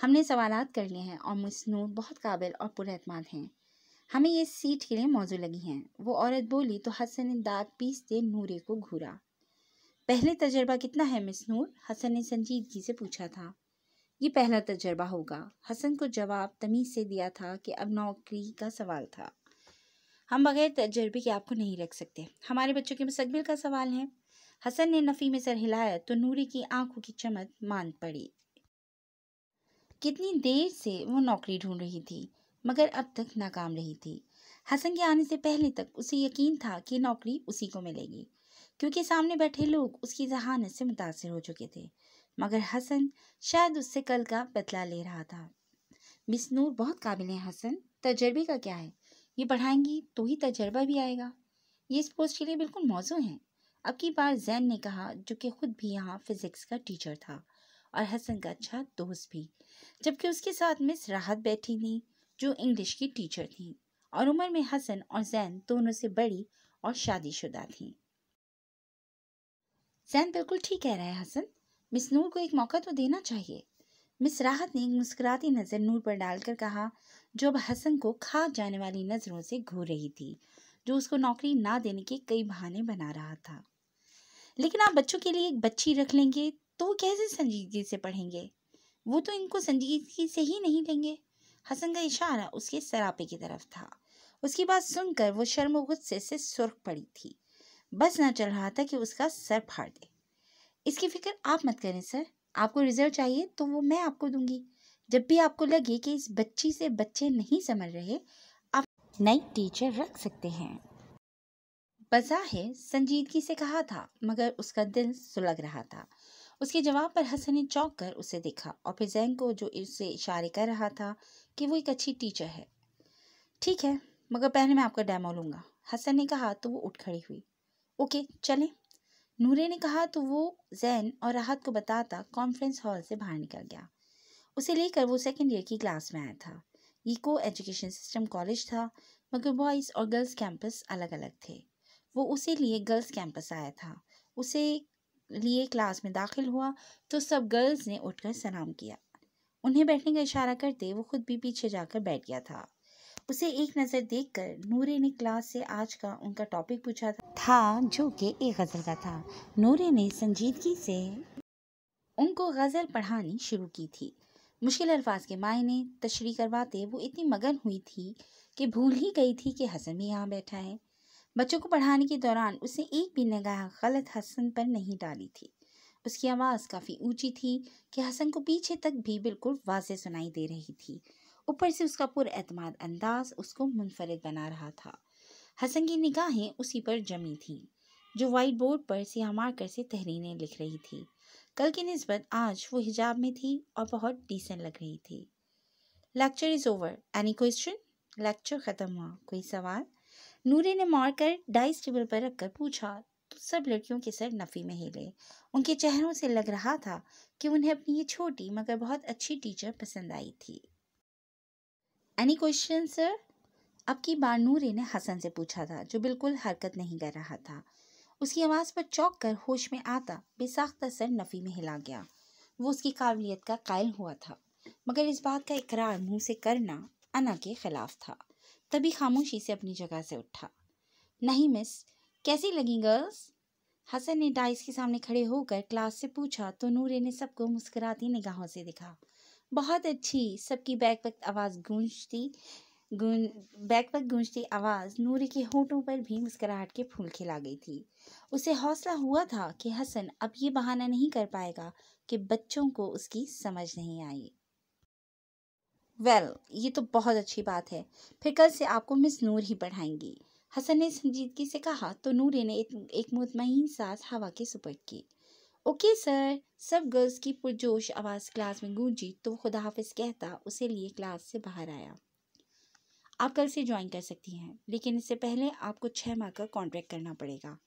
हमने सवाल कर लिए हैं और मसनून बहुत काबिल और पुरमाद हैं हमें ये सीट के लिए मौजू लगी हैं वो औरत बोली तो हसन ने दाँत पीस दे नूरे को घूरा पहले तजर्बा कितना है मिस नूर हसन ने संजीदगी से पूछा था ये पहला तजर्बा होगा हसन को जवाब तमीज़ से दिया था कि अब नौकरी का सवाल था हम बगैर तजर्बे के आपको नहीं रख सकते हमारे बच्चों के मुस्तबिल का सवाल है हसन ने नफ़ी में सर हिलाया तो नूरी की आंखों की चमक मान पड़ी कितनी देर से वो नौकरी ढूंढ रही थी मगर अब तक नाकाम रही थी हसन के आने से पहले तक उसे यकीन था कि नौकरी उसी को मिलेगी क्योंकि सामने बैठे लोग उसकी जहानत से मुतासर हो चुके थे मगर हसन शायद उससे कल का बदला ले रहा था मिस नूर बहुत काबिल हैं हसन तजर्बे का क्या है ये पढ़ाएंगी तो ही तजर्बा भी आएगा ये इस पोस्ट के लिए बिल्कुल मौजू हैं अब की बार जैन ने कहा जो कि खुद भी यहाँ फिज़िक्स का टीचर था और हसन का अच्छा दोस्त भी जबकि उसके साथ मिस राहत बैठी थी जो इंग्लिश की टीचर थी और उम्र में हसन और जैन दोनों से बड़ी और शादीशुदा थी जैन बिल्कुल ठीक कह रहा है हसन मिस नूर को एक मौका तो देना चाहिए मिस राहत ने एक मुस्कुराती नज़र नूर पर डालकर कहा जो अब हसन को खा जाने वाली नज़रों से घूर रही थी जो उसको नौकरी ना देने के कई बहाने बना रहा था लेकिन आप बच्चों के लिए एक बच्ची रख लेंगे तो वो कैसे संजीदगी से पढ़ेंगे वो तो इनको संजीदगी से ही नहीं लेंगे हसन का इशारा उसके सरापे की तरफ था उसकी बात सुनकर वो शर्म गुस्से से सुर्ख पड़ी थी बस ना चल रहा था कि उसका सर फाड़ दे इसकी फिक्र आप मत करें सर आपको रिजल्ट चाहिए तो वो मैं आपको दूंगी जब भी आपको लगे कि इस बच्ची से बच्चे नहीं समझ रहे आप नई टीचर रख सकते हैं बज़ाहिर संजीदगी से कहा था मगर उसका दिल सुलग रहा था उसके जवाब पर हसन ने चौंक कर उसे देखा और फिर जैन को जो उसे इशारे कर रहा था कि वो एक अच्छी टीचर है ठीक है मगर पहले मैं आपका डेमो लूँगा हसन ने कहा तो वो उठ खड़ी हुई ओके चलें नूरे ने कहा तो वो जैन और राहत को बताता कॉन्फ्रेंस हॉल से बाहर निकल गया उसे लेकर वो सेकेंड ईयर की क्लास में आया था इको एजुकेशन सिस्टम कॉलेज था मगर बॉयज़ और गर्ल्स कैंपस अलग अलग थे वो उसी लिए गर्ल्स कैंपस आया था उसे लिए क्लास में दाखिल हुआ तो सब गर्ल्स ने उठकर सलाम किया उन्हें बैठने का इशारा करते वो खुद भी पीछे जाकर बैठ गया था उसे एक नज़र देखकर नूरे ने क्लास से आज का उनका टॉपिक पूछा था था जो कि एक गज़ल का था नूरे ने संजीदगी से उनको गज़ल पढ़ानी शुरू की थी मुश्किल अल्फाज के मायने तशरी करवाते वो इतनी मगन हुई थी कि भूल ही गई थी कि हसन भी यहाँ बैठा है बच्चों को पढ़ाने के दौरान उसने एक भी नगाह गलत हसन पर नहीं डाली थी उसकी आवाज़ काफ़ी ऊंची थी कि हसन को पीछे तक भी बिल्कुल वाज सुनाई दे रही थी ऊपर से उसका पुर एतमाद अंदाज उसको मुनफरद बना रहा था हसन की निगाहें उसी पर जमी थी जो वाइट बोर्ड पर सियाह मार्कर से तहरीरें लिख रही थी कल की नस्बत आज वो हिजाब में थी और बहुत डिसेंट लग रही थी lecture is over any question lecture ख़त्म हुआ कोई सवाल नूरे ने मार कर डाइस टेबल पर रखकर पूछा तो सब लड़कियों के सर नफ़ी में हिले उनके चेहरों से लग रहा था कि उन्हें अपनी ये छोटी मगर बहुत अच्छी टीचर पसंद आई थी एनी क्वेश्चन सर अब की बार नूरे ने हसन से पूछा था जो बिल्कुल हरकत नहीं कर रहा था उसकी आवाज़ पर चौंक कर होश में आता बेसाख्ता सर नफ़ी में हिला गया वो उसकी काबिलियत का कायल हुआ था मगर इस बात का इकरार मुंह से करना अना के ख़िलाफ़ था तभी खामोशी से अपनी जगह से उठा नहीं मिस कैसी लगी गर्ल्स हसन ने डाइस के सामने खड़े होकर क्लास से पूछा तो नूरे ने सबको मुस्कुराती निगाहों से दिखा बहुत अच्छी सबकी बैक वक्त आवाज़ गूंजती गूंज बैक पर गूंजती आवाज़ नूरी के होठों पर भी मुस्कराहट के फूल खिला गई थी उसे हौसला हुआ था कि हसन अब ये बहाना नहीं कर पाएगा कि बच्चों को उसकी समझ नहीं आई वेल well, ये तो बहुत अच्छी बात है फिर कल से आपको मिस नूर ही पढ़ाएंगी हसन ने संजीदगी से कहा तो नूरे ने एक, मुतमिन सास सांस हवा के सुपट की ओके सर सब गर्ल्स की पुरजोश आवाज़ क्लास में गूंजी तो खुदा हाफिज कहता उसे लिए क्लास से बाहर आया आप कल से ज्वाइन कर सकती हैं लेकिन इससे पहले आपको छः माह का कॉन्ट्रैक्ट करना पड़ेगा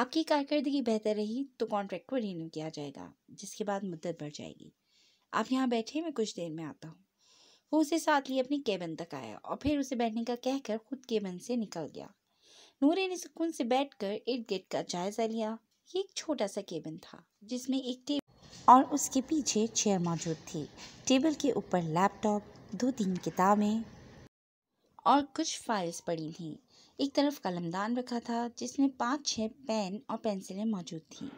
आपकी कारकर्दगी बेहतर रही तो कॉन्ट्रैक्ट को रिन्यू किया जाएगा जिसके बाद मुद्दत बढ़ जाएगी आप यहाँ बैठे मैं कुछ देर में आता हूँ वो उसे साथ लिए अपनी केबन तक आया और फिर उसे बैठने का कहकर खुद केबन से निकल गया नूरे ने सुकून से बैठ कर इर्द गिर्द का जायज़ा लिया ये एक छोटा सा केबन था जिसमें एक टेबल और उसके पीछे चेयर मौजूद थी टेबल के ऊपर लैपटॉप दो तीन किताबें और कुछ फाइल्स पड़ी थीं एक तरफ कलमदान रखा था जिसमें पाँच छः पेन और पेंसिलें मौजूद थीं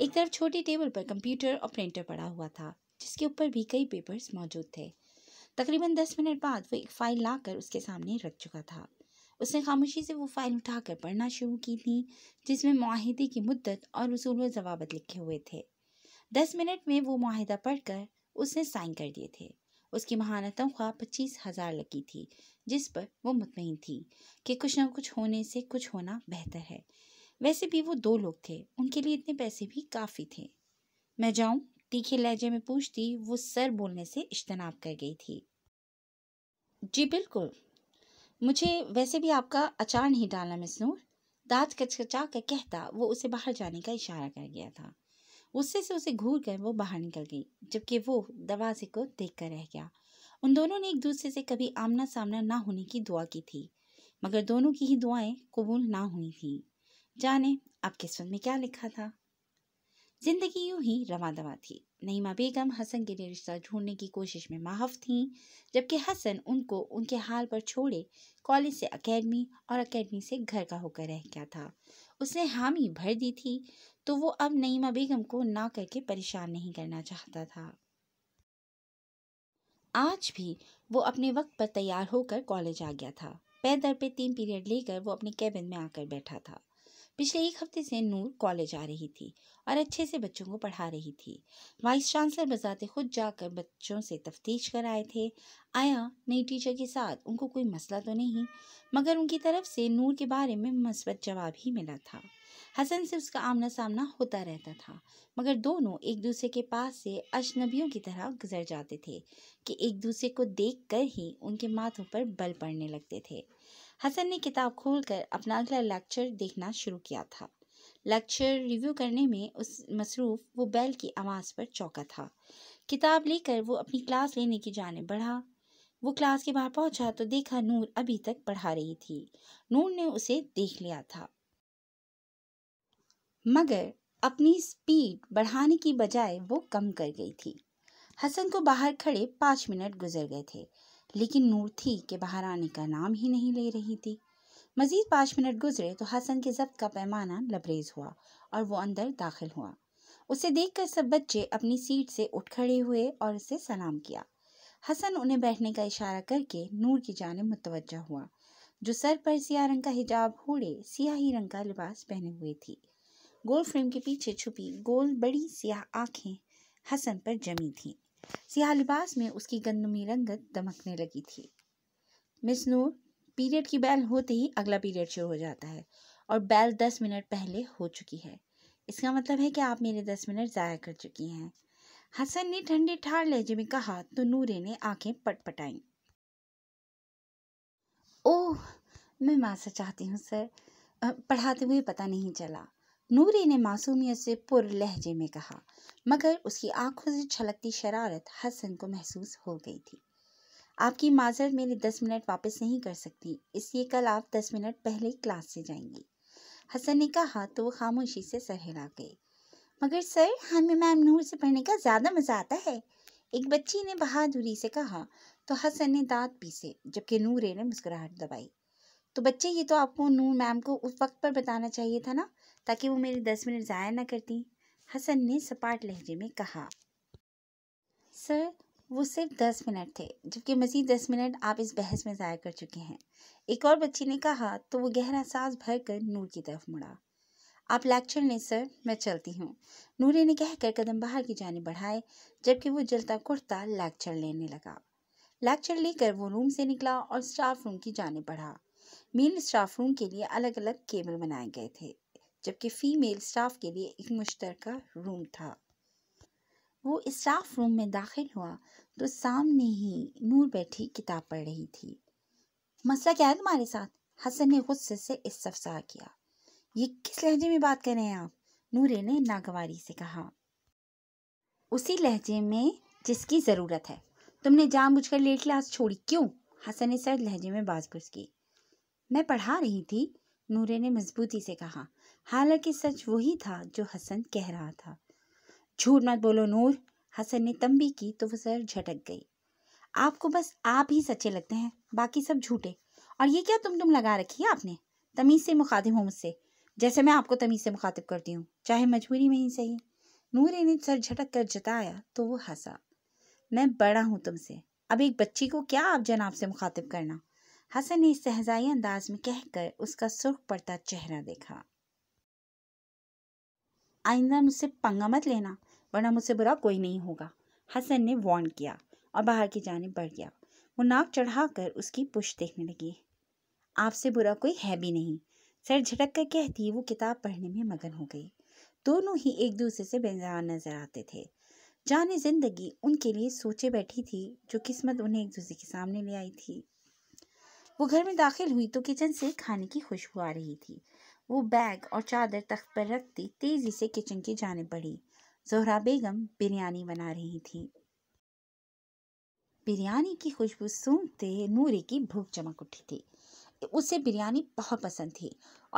एक तरफ छोटी टेबल पर कंप्यूटर और प्रिंटर पड़ा हुआ था जिसके ऊपर भी कई पेपर्स मौजूद थे तकरीबन दस मिनट बाद वो एक फ़ाइल लाकर उसके सामने रख चुका था उसने खामोशी से वो फ़ाइल उठाकर पढ़ना शुरू की थी जिसमें माहदे की मदत और रसूल व जवाबत लिखे हुए थे दस मिनट में वो माहिदा पढ़कर उसने साइन कर दिए थे उसकी महाना तनख्वाह पच्चीस हज़ार लगी थी जिस पर वो मुतमिन थी कि कुछ ना कुछ होने से कुछ होना बेहतर है वैसे भी वो दो लोग थे उनके लिए इतने पैसे भी काफ़ी थे मैं जाऊं तीखे लहजे में पूछती वो सर बोलने से इज्तनाब कर गई थी जी बिल्कुल मुझे वैसे भी आपका अचार नहीं डालना मसनूर दाँत दांत कचकचा कर कहता वो उसे बाहर जाने का इशारा कर गया था गुस्से से उसे घूर कर वो बाहर निकल गई जबकि वो दरवाजे को देख कर रह गया उन दोनों ने एक दूसरे से कभी आमना सामना ना होने की दुआ की थी मगर दोनों की ही दुआएं कबूल ना हुई थी जाने अब किस्मत में क्या लिखा था जिंदगी यूं ही रवा दवा थी नईमा बेगम हसन के लिए रिश्ता ढूंढने की कोशिश में माहफ थी जबकि हसन उनको उनके हाल पर छोड़े कॉलेज से अकेडमी और अकेडमी से घर का होकर रह गया था उसने हामी भर दी थी तो वो अब नईमा बेगम को ना करके परेशान नहीं करना चाहता था आज भी वो अपने वक्त पर तैयार होकर कॉलेज आ गया था पैदल पे तीन पीरियड लेकर वो अपने कैबिन में आकर बैठा था पिछले एक हफ्ते से नूर कॉलेज आ रही थी और अच्छे से बच्चों को पढ़ा रही थी वाइस चांसलर बजाते खुद जाकर बच्चों से तफ्तीश कर आए थे आया नई टीचर के साथ उनको कोई मसला तो नहीं मगर उनकी तरफ से नूर के बारे में मस्बत जवाब ही मिला था हसन से उसका आमना सामना होता रहता था मगर दोनों एक दूसरे के पास से अजनबियों की तरह गुजर जाते थे कि एक दूसरे को देख कर ही उनके माथों पर बल पड़ने लगते थे हसन ने किताब खोलकर अपना अगला लेक्चर देखना शुरू किया था लेक्चर रिव्यू करने में उस मसरूफ़ वो बैल की आवाज़ पर चौंका था किताब लेकर वो अपनी क्लास लेने की जाने बढ़ा वो क्लास के बाहर पहुंचा तो देखा नूर अभी तक पढ़ा रही थी नूर ने उसे देख लिया था मगर अपनी स्पीड बढ़ाने की बजाय वो कम कर गई थी हसन को बाहर खड़े पाँच मिनट गुजर गए थे लेकिन नूर थी कि बाहर आने का नाम ही नहीं ले रही थी मज़ीद पाँच मिनट गुजरे तो हसन के जब्त का पैमाना लबरेज हुआ और वो अंदर दाखिल हुआ उसे देखकर सब बच्चे अपनी सीट से उठ खड़े हुए और उसे सलाम किया हसन उन्हें बैठने का इशारा करके नूर की जानब मुतवजह हुआ जो सर पर सिया रंग का हिजाब होड़े सियाही रंग का लिबास पहने हुए थी गोल फ्रेम के पीछे छुपी गोल बड़ी सियाह आंखें हसन पर जमी थी सियाह लिबास में उसकी गंदमी रंगत दमकने लगी थी मिस नूर पीरियड की बैल होते ही अगला पीरियड शुरू हो जाता है और बैल दस मिनट पहले हो चुकी है इसका मतलब है कि आप मेरे दस मिनट ज़ाया कर चुकी हैं हसन ने ठंडे ठार लहजे में कहा तो नूरे ने आंखें पटपटाईं ओह मैं से चाहती हूँ सर पढ़ाते हुए पता नहीं चला नूरी ने मासूमियत से पुर लहजे में कहा मगर उसकी आंखों से छलकती शरारत हसन को महसूस हो गई थी आपकी माजरत मेरे दस मिनट वापस नहीं कर सकती इसलिए कल आप दस मिनट पहले क्लास से जाएंगी हसन ने कहा तो वो खामोशी से सर हिला गए मगर सर हमें मैम नूर से पढ़ने का ज़्यादा मज़ा आता है एक बच्ची ने बहादुरी से कहा तो हसन ने दांत पीसे जबकि नूरे ने मुस्कुराहट दबाई तो बच्चे ये तो आपको नूर मैम को उस वक्त पर बताना चाहिए था ना ताकि वो मेरे दस मिनट ज़ाया ना करती हसन ने सपाट लहजे में कहा सर वो सिर्फ दस मिनट थे जबकि मज़ीद दस मिनट आप इस बहस में ज़ाया कर चुके हैं एक और बच्ची ने कहा तो वो गहरा सांस भर कर नूर की तरफ मुड़ा आप लेक्चर लें सर मैं चलती हूँ नूरे ने कहकर कदम बाहर की जाने बढ़ाए जबकि वो जलता कुर्ता लेक्चर लेने लगा लेक्चर लेकर वो रूम से निकला और स्टाफ रूम की जाने बढ़ा मेन स्टाफ रूम के लिए अलग अलग केबल बनाए गए थे जबकि फ़ीमेल स्टाफ के लिए एक मुश्तर रूम था वो स्टाफ रूम में दाखिल हुआ तो सामने ही नूर बैठी किताब पढ़ रही थी मसला क्या है तुम्हारे साथ हसन ने गुस्से से इस्तफसा किया ये किस लहजे में बात कर रहे हैं आप नूरे ने नागवारी से कहा उसी लहजे में जिसकी ज़रूरत है तुमने जानबूझकर लेट क्लास छोड़ी क्यों हसन ने सर लहजे में बाज की मैं पढ़ा रही थी नूरे ने मजबूती से कहा हालांकि सच वही था जो हसन कह रहा था झूठ मत बोलो नूर हसन ने तंबी की तो वह सर झटक गई आपको बस आप ही सच्चे लगते हैं बाकी सब झूठे और ये क्या तुम तुम लगा रखी है आपने तमीज़ से मुखातिब हो मुझसे जैसे मैं आपको तमीज़ से मुखातिब करती हूँ चाहे मजबूरी में ही सही नूरे ने सर झटक कर जताया तो वो हंसा मैं बड़ा हूँ तुमसे अब एक बच्ची को क्या आप जनाब से मुखातिब करना हसन ने सहजाई अंदाज में कहकर उसका सुर्ख पड़ता चेहरा देखा आइंदा मुझसे पंगा मत लेना वरना मुझसे बुरा कोई नहीं होगा हसन ने वार्न किया और बाहर की जानब बढ़ गया वो नाक चढ़ाकर उसकी पुश देखने लगी आपसे बुरा कोई है भी नहीं सर झटक कर कहती वो किताब पढ़ने में मगन हो गई दोनों ही एक दूसरे से बेजार नजर आते थे जाने जिंदगी उनके लिए सोचे बैठी थी जो किस्मत उन्हें एक दूसरे के सामने ले आई थी वो घर में दाखिल हुई तो किचन से खाने की खुशबू आ रही थी वो बैग और चादर तख्त पर रखती तेज़ी से किचन की जाने पड़ी जोहरा बेगम बिरयानी बना रही थी बिरयानी की खुशबू सूंघते नूरे की भूख चमक उठी थी उसे बिरयानी बहुत पसंद थी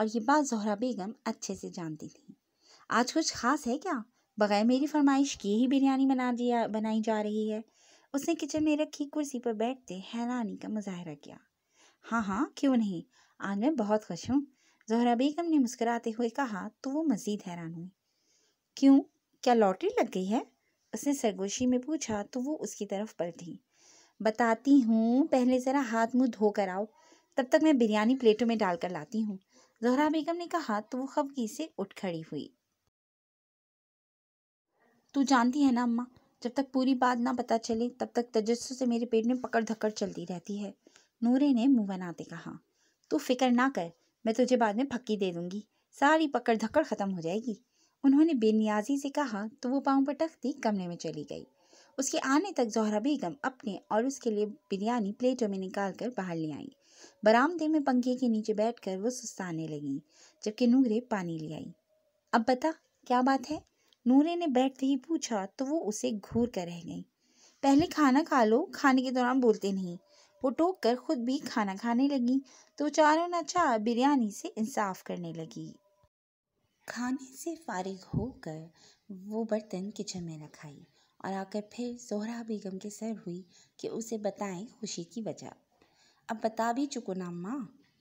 और ये बात जोहरा बेगम अच्छे से जानती थी आज कुछ खास है क्या बगैर मेरी फरमाइश की ही बिरयानी बना दिया बनाई जा रही है उसने किचन में रखी कुर्सी पर बैठते हैरानी का मुजाहरा किया हाँ हाँ क्यों नहीं आज मैं बहुत खुश हूँ जहरा बेगम ने मुस्कराते हुए कहा तो वो मज़ीद हैरान हुई क्यों क्या लॉटरी लग गई है उसने सरगोशी में पूछा तो वो उसकी तरफ पलटी बताती हूँ पहले ज़रा हाथ मुंह धो कर आओ तब तक मैं बिरयानी प्लेटों में डालकर लाती हूँ जहरा बेगम ने कहा तो वो खबकी से उठ खड़ी हुई तू जानती है ना अम्मा जब तक पूरी बात ना पता चले तब तक तजस्सु से मेरे पेट में पकड़ धक्कड़ चलती रहती है नूरे ने मुंह बनाते कहा तू फिक्र ना कर मैं तुझे बाद में फक्की दे दूंगी सारी पकड़ धक्कड़ ख़त्म हो जाएगी उन्होंने बेनियाजी से कहा तो वो पाँव पटकती कमरे में चली गई उसके आने तक जहरा बेगम अपने और उसके लिए बिरयानी प्लेटों में निकाल कर बाहर ले आई बरामदे में पंखे के नीचे बैठ कर वो सुस्ताने लगी जबकि नूरे पानी ले आई अब बता क्या बात है नूरे ने बैठते ही पूछा तो वो उसे घूर कर रह गई पहले खाना खा लो खाने के दौरान बोलते नहीं वो टोक कर खुद भी खाना खाने लगी तो चारों चार बिरयानी से इंसाफ करने लगी खाने से फारिग होकर वो बर्तन किचन में रखाई और आकर फिर जोहरा बेगम के सर हुई कि उसे बताएं खुशी की वजह अब बता भी चुको ना माँ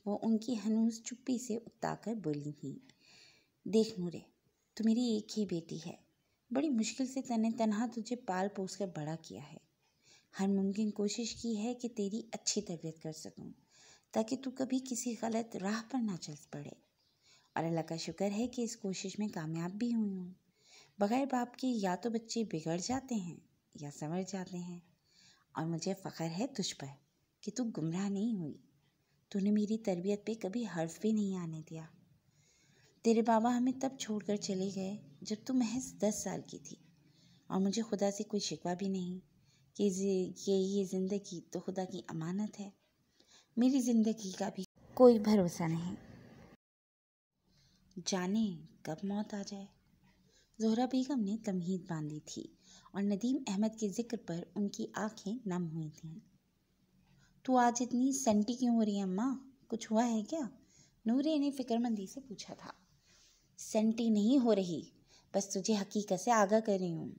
वो उनकी हनूस चुप्पी से कर बोली थी देख नूरे तू मेरी एक ही बेटी है बड़ी मुश्किल से तने तनहा तुझे पाल पोस कर बड़ा किया है हर मुमकिन कोशिश की है कि तेरी अच्छी तरबियत कर सकूँ ताकि तू कभी किसी गलत राह पर ना चल पड़े और अल्लाह का शुक्र है कि इस कोशिश में कामयाब भी हुई हूँ बग़ैर बाप के या तो बच्चे बिगड़ जाते हैं या संवर जाते हैं और मुझे फ़ख्र है तुझ पर कि तू गुमराह नहीं हुई तूने मेरी तरबियत पे कभी हर्फ भी नहीं आने दिया तेरे बाबा हमें तब छोड़कर चले गए जब तू महज दस साल की थी और मुझे खुदा से कोई शिकवा भी नहीं कि ये ये ज़िंदगी तो खुदा की अमानत है मेरी ज़िंदगी का भी कोई भरोसा नहीं जाने कब मौत आ जाए जोहरा बेगम ने तमहीद बांधी थी और नदीम अहमद के जिक्र पर उनकी आंखें नम हुई थीं तो आज इतनी सेंटी क्यों हो रही है अम्मा कुछ हुआ है क्या नूरे ने फ़िक्रमंदी से पूछा था सेंटी नहीं हो रही बस तुझे हकीकत से आगाह कर रही हूँ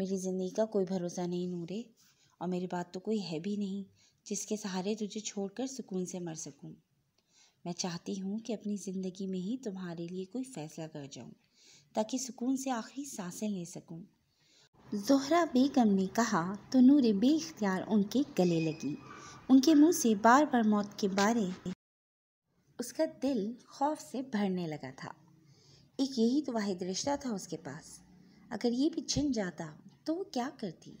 मेरी ज़िंदगी का कोई भरोसा नहीं नूरे और मेरी बात तो कोई है भी नहीं जिसके सहारे तुझे छोड़कर सुकून से मर सकूं मैं चाहती हूँ कि अपनी ज़िंदगी में ही तुम्हारे लिए कोई फ़ैसला कर जाऊं ताकि सुकून से आखिरी सांसें ले सकूँ जोहरा बेगम ने कहा तो नूर बेख्तियार उनके गले लगी उनके मुंह से बार बार मौत के बारे उसका दिल खौफ से भरने लगा था एक यही तो वाहिद रिश्ता था उसके पास अगर ये भी छिन जाता तो वो क्या करती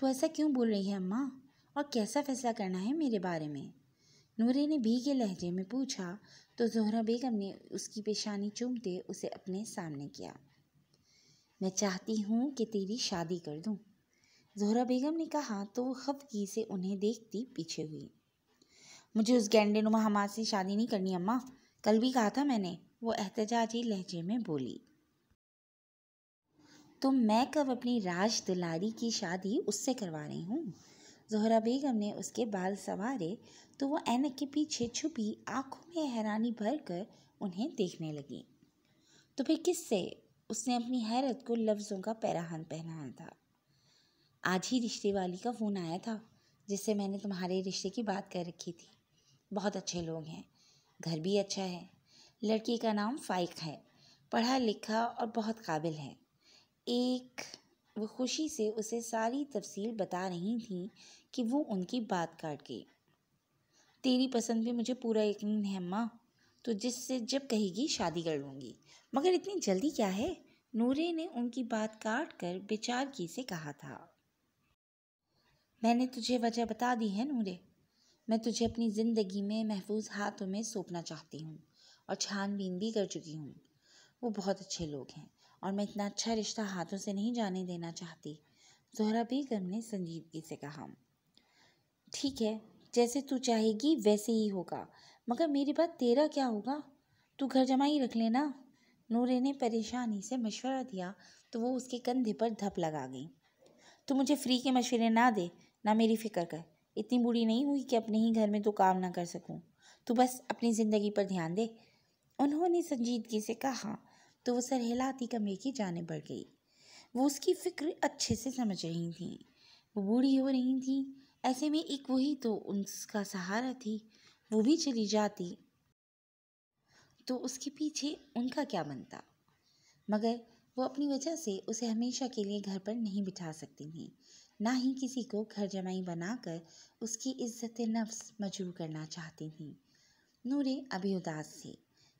तो ऐसा क्यों बोल रही है अम्मा और कैसा फैसला करना है मेरे बारे में नूरे ने भीगे लहजे में पूछा तो जोहरा बेगम ने उसकी पेशानी चूमते उसे अपने सामने किया मैं चाहती हूँ कि तेरी शादी कर दूँ जोहरा बेगम ने कहा तो खफगी से उन्हें देखती पीछे हुई मुझे उस गेंडे नुमा हमारे से शादी नहीं करनी अम्मा कल भी कहा था मैंने वो एहतजाजी लहजे में बोली तो मैं कब अपनी राज दुलारी की शादी उससे करवा रही हूँ जोहरा बेगम ने उसके बाल संवारे तो वो ऐनक के पीछे छुपी आंखों में हैरानी भर कर उन्हें देखने लगी तो फिर किससे उसने अपनी हैरत को लफ्ज़ों का पैराहन पहनाया था आज ही रिश्ते वाली का फ़ोन आया था जिससे मैंने तुम्हारे रिश्ते की बात कर रखी थी बहुत अच्छे लोग हैं घर भी अच्छा है लड़की का नाम फ़ाइक है पढ़ा लिखा और बहुत काबिल है एक वो खुशी से उसे सारी तफसील बता रही थी कि वो उनकी बात काट गई तेरी पसंद पे मुझे पूरा यकीन है माँ तो जिससे जब कहेगी शादी कर लूँगी मगर इतनी जल्दी क्या है नूरे ने उनकी बात काट कर बेचारगी से कहा था मैंने तुझे वजह बता दी है नूरे मैं तुझे अपनी ज़िंदगी में महफूज हाथों में सौंपना चाहती हूँ और छानबीन भी कर चुकी हूँ वो बहुत अच्छे लोग हैं और मैं इतना अच्छा रिश्ता हाथों से नहीं जाने देना चाहती जोहरा बेगम ने संजीदगी से कहा ठीक है जैसे तू चाहेगी वैसे ही होगा मगर मेरी बात तेरा क्या होगा तू घर जमा ही रख लेना नूरे ने परेशानी से मशवरा दिया तो वो उसके कंधे पर धप लगा गई तू मुझे फ्री के मशवरे ना दे ना मेरी फ़िक्र कर इतनी बुरी नहीं हुई कि अपने ही घर में तो काम ना कर सकूं तू बस अपनी ज़िंदगी पर ध्यान दे उन्होंने संजीदगी से कहा तो वो सरहला आती कमरे की जाने बढ़ गई वो उसकी फ़िक्र अच्छे से समझ रही थी वो बूढ़ी हो रही थी ऐसे में एक वही तो उसका सहारा थी वो भी चली जाती तो उसके पीछे उनका क्या बनता मगर वो अपनी वजह से उसे हमेशा के लिए घर पर नहीं बिठा सकती थी ना ही किसी को घर जमाई बनाकर उसकी इज्जत नफ्स मजबूर करना चाहती थी नूरे अभी उदास थी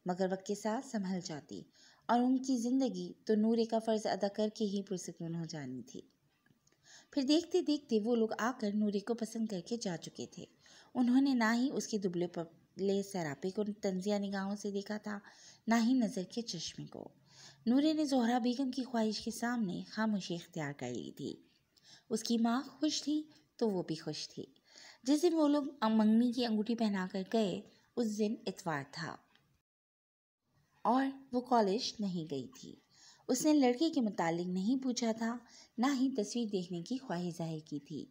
मगर वक्त के साथ संभल जाती और उनकी ज़िंदगी तो नूरे का फ़र्ज़ अदा करके ही पुरसकून हो जानी थी फिर देखते देखते वो लोग आकर नूरे को पसंद करके जा चुके थे उन्होंने ना ही उसके दुबले पतले सरापे को तंजिया निगाहों से देखा था ना ही नज़र के चश्मे को नूरे ने जोहरा बेगम की ख्वाहिश के सामने खामोशी इख्तियार कर ली थी उसकी माँ खुश थी तो वो भी खुश थी जिस दिन वो लोग मंगनी की अंगूठी पहना कर गए उस दिन इतवार था और वो कॉलेज नहीं गई थी उसने लड़के के मुतालिक नहीं पूछा था ना ही तस्वीर देखने की ख्वाहिश जाहिर की थी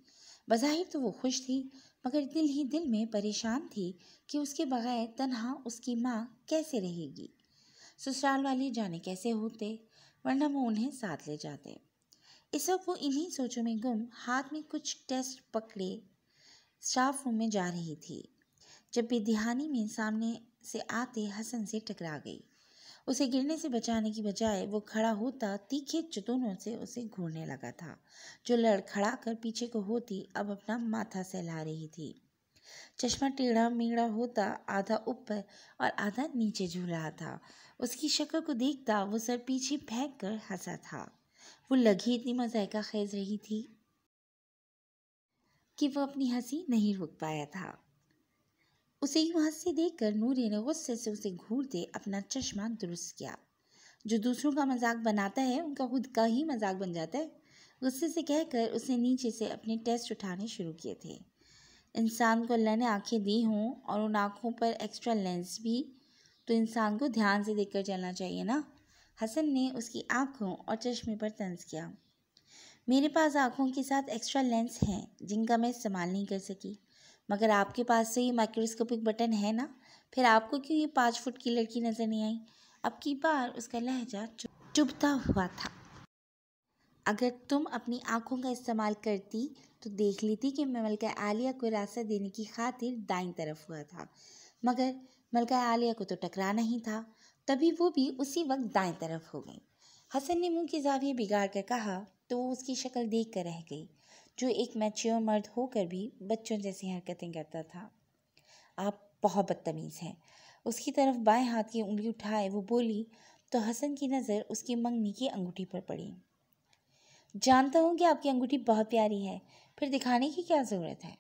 बाहिर तो वो खुश थी मगर दिल ही दिल में परेशान थी कि उसके बगैर तनहा उसकी माँ कैसे रहेगी ससुराल वाले जाने कैसे होते वरना वो उन्हें साथ ले जाते इस वक्त वो इन्हीं सोचों में गुम हाथ में कुछ टेस्ट पकड़े स्टाफ रूम में जा रही थी जब बेदिहानी में सामने से आते हसन से टकरा गई उसे गिरने से बचाने की बजाय वो खड़ा होता तीखे चुतूनों से उसे घूरने लगा था जो लड़खड़ा कर पीछे को होती अब अपना माथा सहला रही थी चश्मा टेढ़ा मेढ़ा होता आधा ऊपर और आधा नीचे झूल रहा था उसकी शक्ल को देखता वो सर पीछे फेंक कर हंसा था वो लगी इतनी मजायका खेज रही थी कि वो अपनी हंसी नहीं रोक पाया था उसे वहाँ से देख कर नूरी ने गुस्से से उसे घूरते अपना चश्मा दुरुस्त किया जो दूसरों का मजाक बनाता है उनका खुद का ही मजाक बन जाता है गुस्से से कहकर उसने नीचे से अपने टेस्ट उठाने शुरू किए थे इंसान को अल्लाह ने आँखें दी हों और उन आँखों पर एक्स्ट्रा लेंस भी तो इंसान को ध्यान से देखकर चलना चाहिए ना हसन ने उसकी आँखों और चश्मे पर तंज किया मेरे पास आँखों के साथ एक्स्ट्रा लेंस हैं जिनका मैं इस्तेमाल नहीं कर सकी मगर आपके पास तो ये माइक्रोस्कोपिक बटन है ना फिर आपको क्यों ये पाँच फुट की लड़की नज़र नहीं आई अब की बार उसका लहजा चुभता हुआ था अगर तुम अपनी आँखों का इस्तेमाल करती तो देख लेती कि मैं मलका आलिया को रास्ता देने की खातिर दाई तरफ हुआ था मगर मलका आलिया को तो टकराना ही था तभी वो भी उसी वक्त दाएं तरफ हो गई हसन ने मुंह के जाविये बिगाड़ कर कहा तो वो उसकी शक्ल देख कर रह गई जो एक मैच्योर मर्द होकर भी बच्चों जैसी हरकतें करता था आप बहुत बदतमीज़ हैं उसकी तरफ बाएं हाथ की उंगली उठाए वो बोली तो हसन की नज़र उसकी मंगनी की अंगूठी पर पड़ी जानता हूँ कि आपकी अंगूठी बहुत प्यारी है फिर दिखाने की क्या ज़रूरत है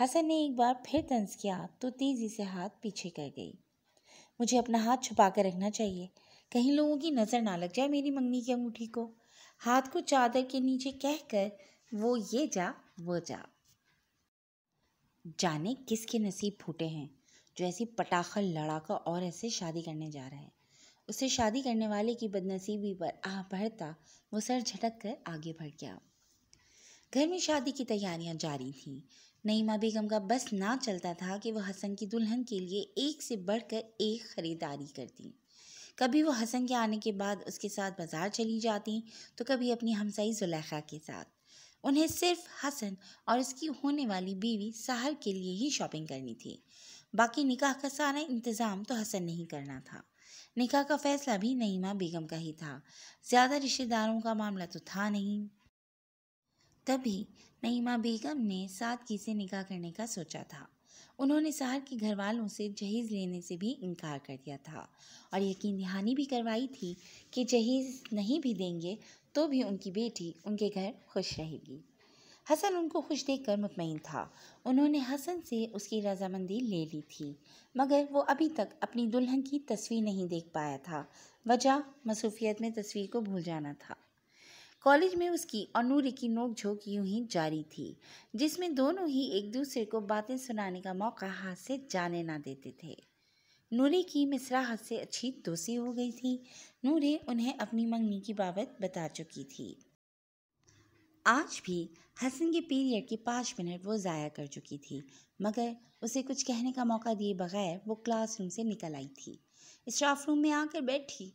हसन ने एक बार फिर तंज किया तो तेज़ी से हाथ पीछे कर गई मुझे अपना हाथ छुपा कर रखना चाहिए कहीं लोगों की नज़र ना लग जाए मेरी मंगनी की अंगूठी को हाथ को चादर के नीचे कह कर वो ये जा वो जा जाने किसके नसीब फूटे हैं जो ऐसी पटाखल लड़ाकर और ऐसे शादी करने जा रहा है उसे शादी करने वाले की बदनसीबी पर आह भरता वो सर झटक कर आगे बढ़ गया घर में शादी की तैयारियां जारी थी नईमा बेगम का बस ना चलता था कि वह हसन की दुल्हन के लिए एक से बढ़कर एक ख़रीदारी करती कभी वह हसन के आने के बाद उसके साथ बाज़ार चली जाती तो कभी अपनी हमसाई जुलेखा के साथ उन्हें सिर्फ हसन और उसकी होने वाली बीवी साहर के लिए ही शॉपिंग करनी थी बाकी निकाह का सारा इंतज़ाम तो हसन ने ही करना था निकाह का फैसला भी नईमा बेगम का ही था ज़्यादा रिश्तेदारों का मामला तो था नहीं तभी नईमा बेगम ने सादगी से निकाह करने का सोचा था उन्होंने शहर के घर वालों से जहेज़ लेने से भी इनकार कर दिया था और यकीन दहानी भी करवाई थी कि जहेज़ नहीं भी देंगे तो भी उनकी बेटी उनके घर खुश रहेगी हसन उनको खुश देख कर मुतमिन था उन्होंने हसन से उसकी रजामंदी ले ली थी मगर वो अभी तक अपनी दुल्हन की तस्वीर नहीं देख पाया था वजह मसरूफियत में तस्वीर को भूल जाना था कॉलेज में उसकी और नूरी की नोकझोंक यूं ही जारी थी जिसमें दोनों ही एक दूसरे को बातें सुनाने का मौका हाथ से जाने ना देते थे नूरे की हद से अच्छी दोषी हो गई थी नूरे उन्हें अपनी मंगनी की बाबत बता चुकी थी आज भी हसन के पीरियड के पाँच मिनट वो ज़ाया कर चुकी थी मगर उसे कुछ कहने का मौका दिए बगैर वो क्लासरूम से निकल आई थी स्टाफ रूम में आकर बैठी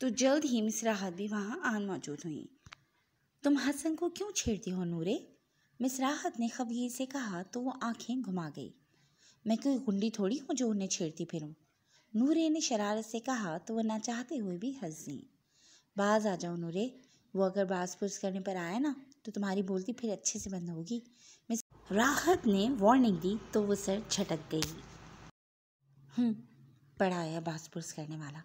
तो जल्द ही मिसराहत भी वहाँ आन मौजूद हुई तुम हसन को क्यों छेड़ती हो नूरे मिसराहत ने खबीर से कहा तो वो आंखें घुमा गई मैं कोई गुंडी थोड़ी हूँ जो उन्हें छेड़ती फिरूँ नूरे ने शरारत से कहा तो वह ना चाहते हुए भी हंसी बाज आ जाओ नूरे वो अगर बाज पुरुष करने पर आया ना तो तुम्हारी बोलती फिर अच्छे से बंद होगी मिस राहत ने वार्निंग दी तो वो सर झटक गई बड़ा हम्म, आया बाज पुरुष करने वाला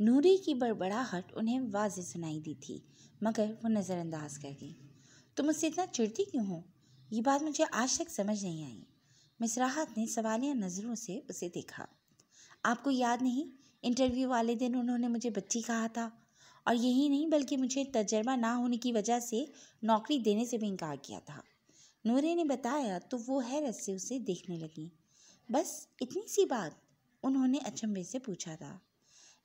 नूरे की बड़बड़ाहट उन्हें वाज सुनाई दी थी मगर वो नज़रअंदाज कर गई तुम उससे इतना चिड़ती क्यों हो ये बात मुझे आज तक समझ नहीं आई मिस राहत ने सवालिया नज़रों से उसे देखा आपको याद नहीं इंटरव्यू वाले दिन उन्होंने मुझे बच्ची कहा था और यही नहीं बल्कि मुझे तजर्बा ना होने की वजह से नौकरी देने से भी इनकार किया था नूरे ने बताया तो वो है से उसे देखने लगी बस इतनी सी बात उन्होंने अचंभे से पूछा था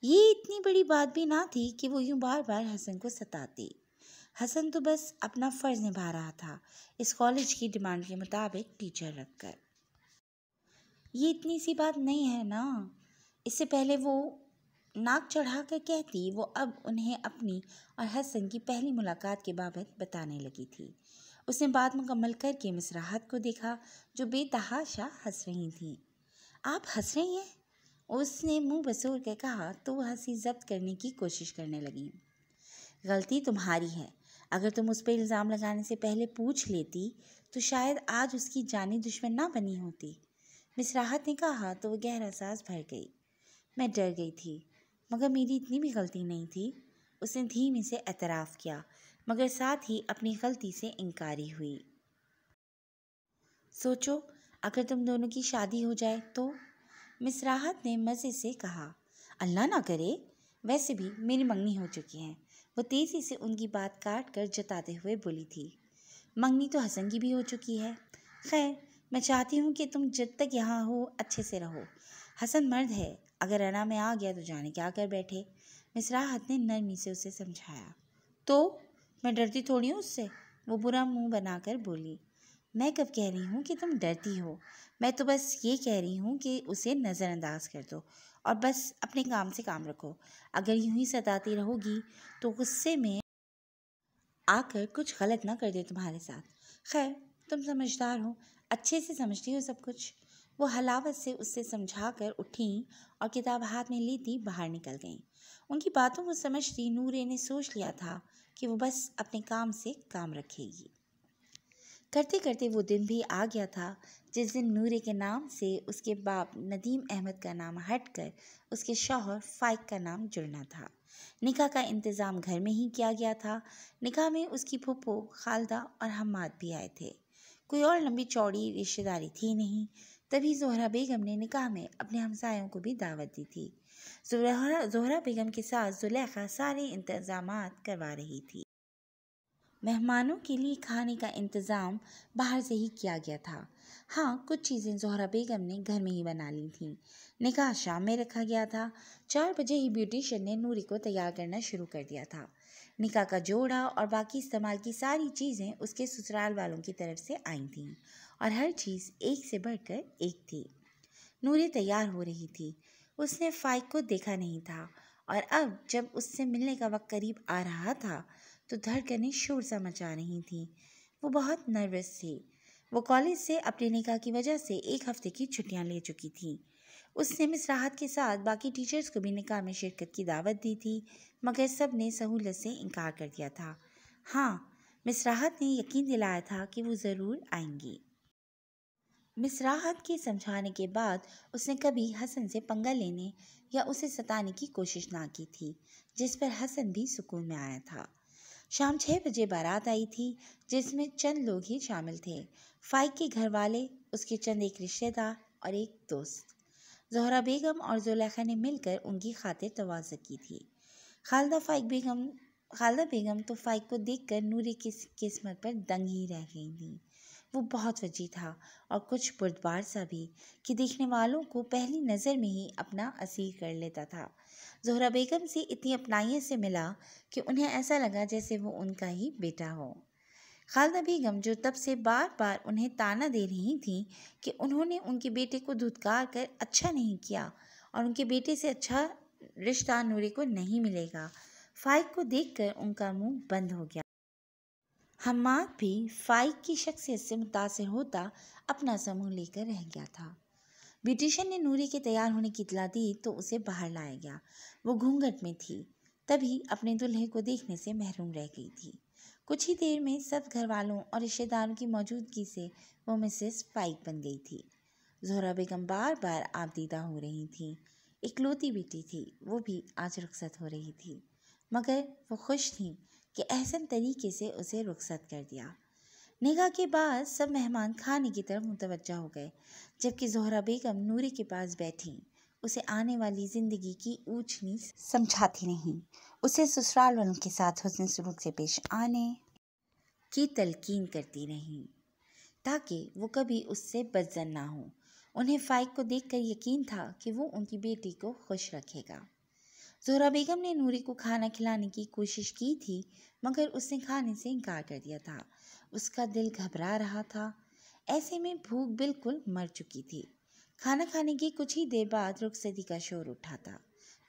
ये इतनी बड़ी बात भी ना थी कि वो यूँ बार बार हसन को सताती हसन तो बस अपना फ़र्ज निभा रहा था इस कॉलेज की डिमांड के मुताबिक टीचर रखकर ये इतनी सी बात नहीं है ना इससे पहले वो नाक चढ़ा कर कहती वो अब उन्हें अपनी और हसन की पहली मुलाकात के बाबत बताने लगी थी उसने बात मुकम्मल करके मिसराहत को देखा जो बेतहाशा हंस रही थी आप हंस रही हैं उसने मुंह बसूर के कहा तो वह हंसी जब्त करने की कोशिश करने लगी गलती तुम्हारी है अगर तुम उस पर इल्ज़ाम लगाने से पहले पूछ लेती तो शायद आज उसकी जानी दुश्मन ना बनी होती मिसराहत ने कहा तो वह गहरा सांस भर गई मैं डर गई थी मगर मेरी इतनी भी गलती नहीं थी उसने धीमे से एतराफ़ किया मगर साथ ही अपनी गलती से इनकारी हुई सोचो अगर तुम दोनों की शादी हो जाए तो मिस राहत ने मज़े से कहा अल्लाह ना करे वैसे भी मेरी मंगनी हो चुकी हैं वो तेज़ी से उनकी बात काट कर जताते हुए बोली थी मंगनी तो हसन की भी हो चुकी है खैर मैं चाहती हूँ कि तुम जब तक यहाँ हो अच्छे से रहो हसन मर्द है अगर अना में आ गया तो जाने क्या कर बैठे मिसराहत ने नरमी से उसे समझाया तो मैं डरती थोड़ी हूँ उससे वो बुरा मुंह बनाकर बोली मैं कब कह रही हूँ कि तुम डरती हो मैं तो बस ये कह रही हूँ कि उसे नज़रअंदाज कर दो और बस अपने काम से काम रखो अगर यूं ही सताती रहोगी तो गुस्से में आकर कुछ गलत ना कर दे तुम्हारे साथ खैर तुम समझदार हो अच्छे से समझती हो सब कुछ वो हलावत से उससे समझा कर उठीं और किताब हाथ में लेती बाहर निकल गईं उनकी बातों को समझती नूरे ने सोच लिया था कि वो बस अपने काम से काम रखेगी करते करते वो दिन भी आ गया था जिस दिन नूरे के नाम से उसके बाप नदीम अहमद का नाम हट कर उसके शौहर फाइक का नाम जुड़ना था निकाह का इंतज़ाम घर में ही किया गया था निकाह में उसकी फुप्पो खालदा और हमाद भी आए थे कोई और लंबी चौड़ी रिश्तेदारी थी नहीं तभी जोहरा बेगम ने निकाह में अपने हमसायों को भी दावत दी थी जोहरा बेगम के साथ जुलेखा सारे इंतज़ाम करवा रही थी मेहमानों के लिए खाने का इंतज़ाम बाहर से ही किया गया था हाँ कुछ चीज़ें जोहरा बेगम ने घर में ही बना ली थीं निकाह शाम में रखा गया था चार बजे ही ब्यूटिशियन ने नूरी को तैयार करना शुरू कर दिया था निकाह का जोड़ा और बाकी इस्तेमाल की सारी चीज़ें उसके ससुराल वालों की तरफ से आई थीं और हर चीज़ एक से बढ़कर एक थी नूरी तैयार हो रही थी उसने फाइक को देखा नहीं था और अब जब उससे मिलने का वक्त करीब आ रहा था तो धड़कने शोर सा मचा रही थी वो बहुत नर्वस थी वो कॉलेज से अपने निकाह की वजह से एक हफ्ते की छुट्टियां ले चुकी थी उसने मिस राहत के साथ बाकी टीचर्स को भी निकाह में शिरकत की दावत दी थी मगर सब ने सहूलत से इनकार कर दिया था हाँ मिस राहत ने यकीन दिलाया था कि वो ज़रूर आएंगी मिस राहत के समझाने के बाद उसने कभी हसन से पंगा लेने या उसे सताने की कोशिश ना की थी जिस पर हसन भी सुकून में आया था शाम छः बजे बारात आई थी जिसमें चंद लोग ही शामिल थे फाइक के घर वाले उसके चंद एक रिश्तेदार और एक दोस्त जहरा बेगम और जोलेखा ने मिलकर उनकी खातिर तोज़ की थी खालदा फाइक बेगम खालदा बेगम तो फाइक को देखकर नूरी की किस्मत पर दंग ही रह गई थी वो बहुत वजी था और कुछ बुरदबार सा भी कि देखने वालों को पहली नज़र में ही अपना असीर कर लेता था जोहरा बेगम से इतनी अपनाइयत से मिला कि उन्हें ऐसा लगा जैसे वो उनका ही बेटा हो खालदा बेगम जो तब से बार बार उन्हें ताना दे रही थी कि उन्होंने उनके बेटे को धुतकार कर अच्छा नहीं किया और उनके बेटे से अच्छा रिश्ता नूरे को नहीं मिलेगा फाइक को देखकर उनका मुंह बंद हो गया हमाद भी फाइक की शख्सियत से मुतासर होता अपना समूह लेकर रह गया था ब्यूटिशन ने नूरी के तैयार होने की इतला दी तो उसे बाहर लाया गया वो घूंघट में थी तभी अपने दुल्हे को देखने से महरूम रह गई थी कुछ ही देर में सब घर वालों और रिश्तेदारों की मौजूदगी से वो मिसेस पाइक बन गई थी जोहरा बेगम बार बार आपदीदा हो रही थी इकलौती बेटी थी वो भी आज रुखसत हो रही थी मगर वो खुश थी कि अहसन तरीके से उसे रुखसत कर दिया निगाह के बाद सब मेहमान खाने की तरफ मुतवजा हो गए जबकि जहरा बेगम नूरी के पास बैठी उसे आने वाली ज़िंदगी की ऊँचनी नीच समझाती नहीं उसे ससुराल वालों के साथ हुसन सलूक से पेश आने की तलकीन करती नहीं ताकि वो कभी उससे बदजन ना हो उन्हें फ़ाइक को देखकर यकीन था कि वो उनकी बेटी को खुश रखेगा जोहरा बेगम ने नूरी को खाना खिलाने की कोशिश की थी मगर उसने खाने से इनकार कर दिया था उसका दिल घबरा रहा था ऐसे में भूख बिल्कुल मर चुकी थी खाना खाने की कुछ ही देर बाद रुखसती का शोर उठा था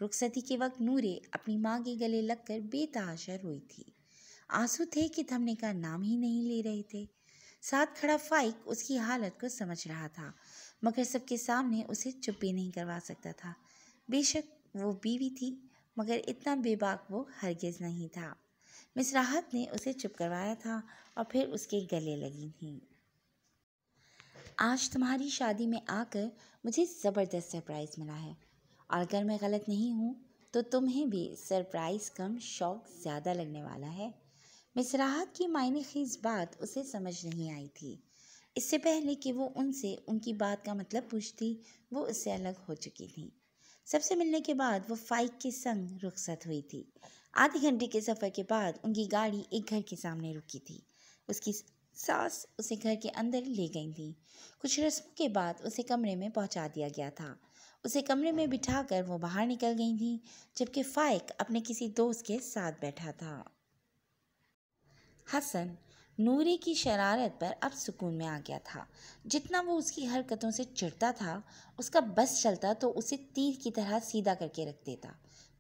रुखसती के वक्त नूरे अपनी माँ के गले लगकर बेतहाशा रोई थी आंसू थे कि थमने का नाम ही नहीं ले रहे थे साथ खड़ा फाइक उसकी हालत को समझ रहा था मगर सबके सामने उसे चुप्पी नहीं करवा सकता था बेशक वो बीवी थी मगर इतना बेबाक वो हरगिज़ नहीं था मिस राहत ने उसे चुप करवाया था और फिर उसके गले लगी थी आज तुम्हारी शादी में आकर मुझे ज़बरदस्त सरप्राइज़ मिला है और अगर मैं गलत नहीं हूँ तो तुम्हें भी सरप्राइज़ कम शौक ज़्यादा लगने वाला है मिस राहत की मायने खीज बात उसे समझ नहीं आई थी इससे पहले कि वो उनसे उनकी बात का मतलब पूछती वो उससे अलग हो चुकी थी सबसे मिलने के बाद वो फाइक के संग रुखसत हुई थी आधे घंटे के सफ़र के बाद उनकी गाड़ी एक घर के सामने रुकी थी उसकी सास उसे घर के अंदर ले गई थी कुछ रस्मों के बाद उसे कमरे में पहुंचा दिया गया था उसे कमरे में बिठाकर वो बाहर निकल गई थी जबकि फ़ाइक अपने किसी दोस्त के साथ बैठा था हसन नूरी की शरारत पर अब सुकून में आ गया था जितना वो उसकी हरकतों से चिढ़ता था उसका बस चलता तो उसे तीर की तरह सीधा करके रख देता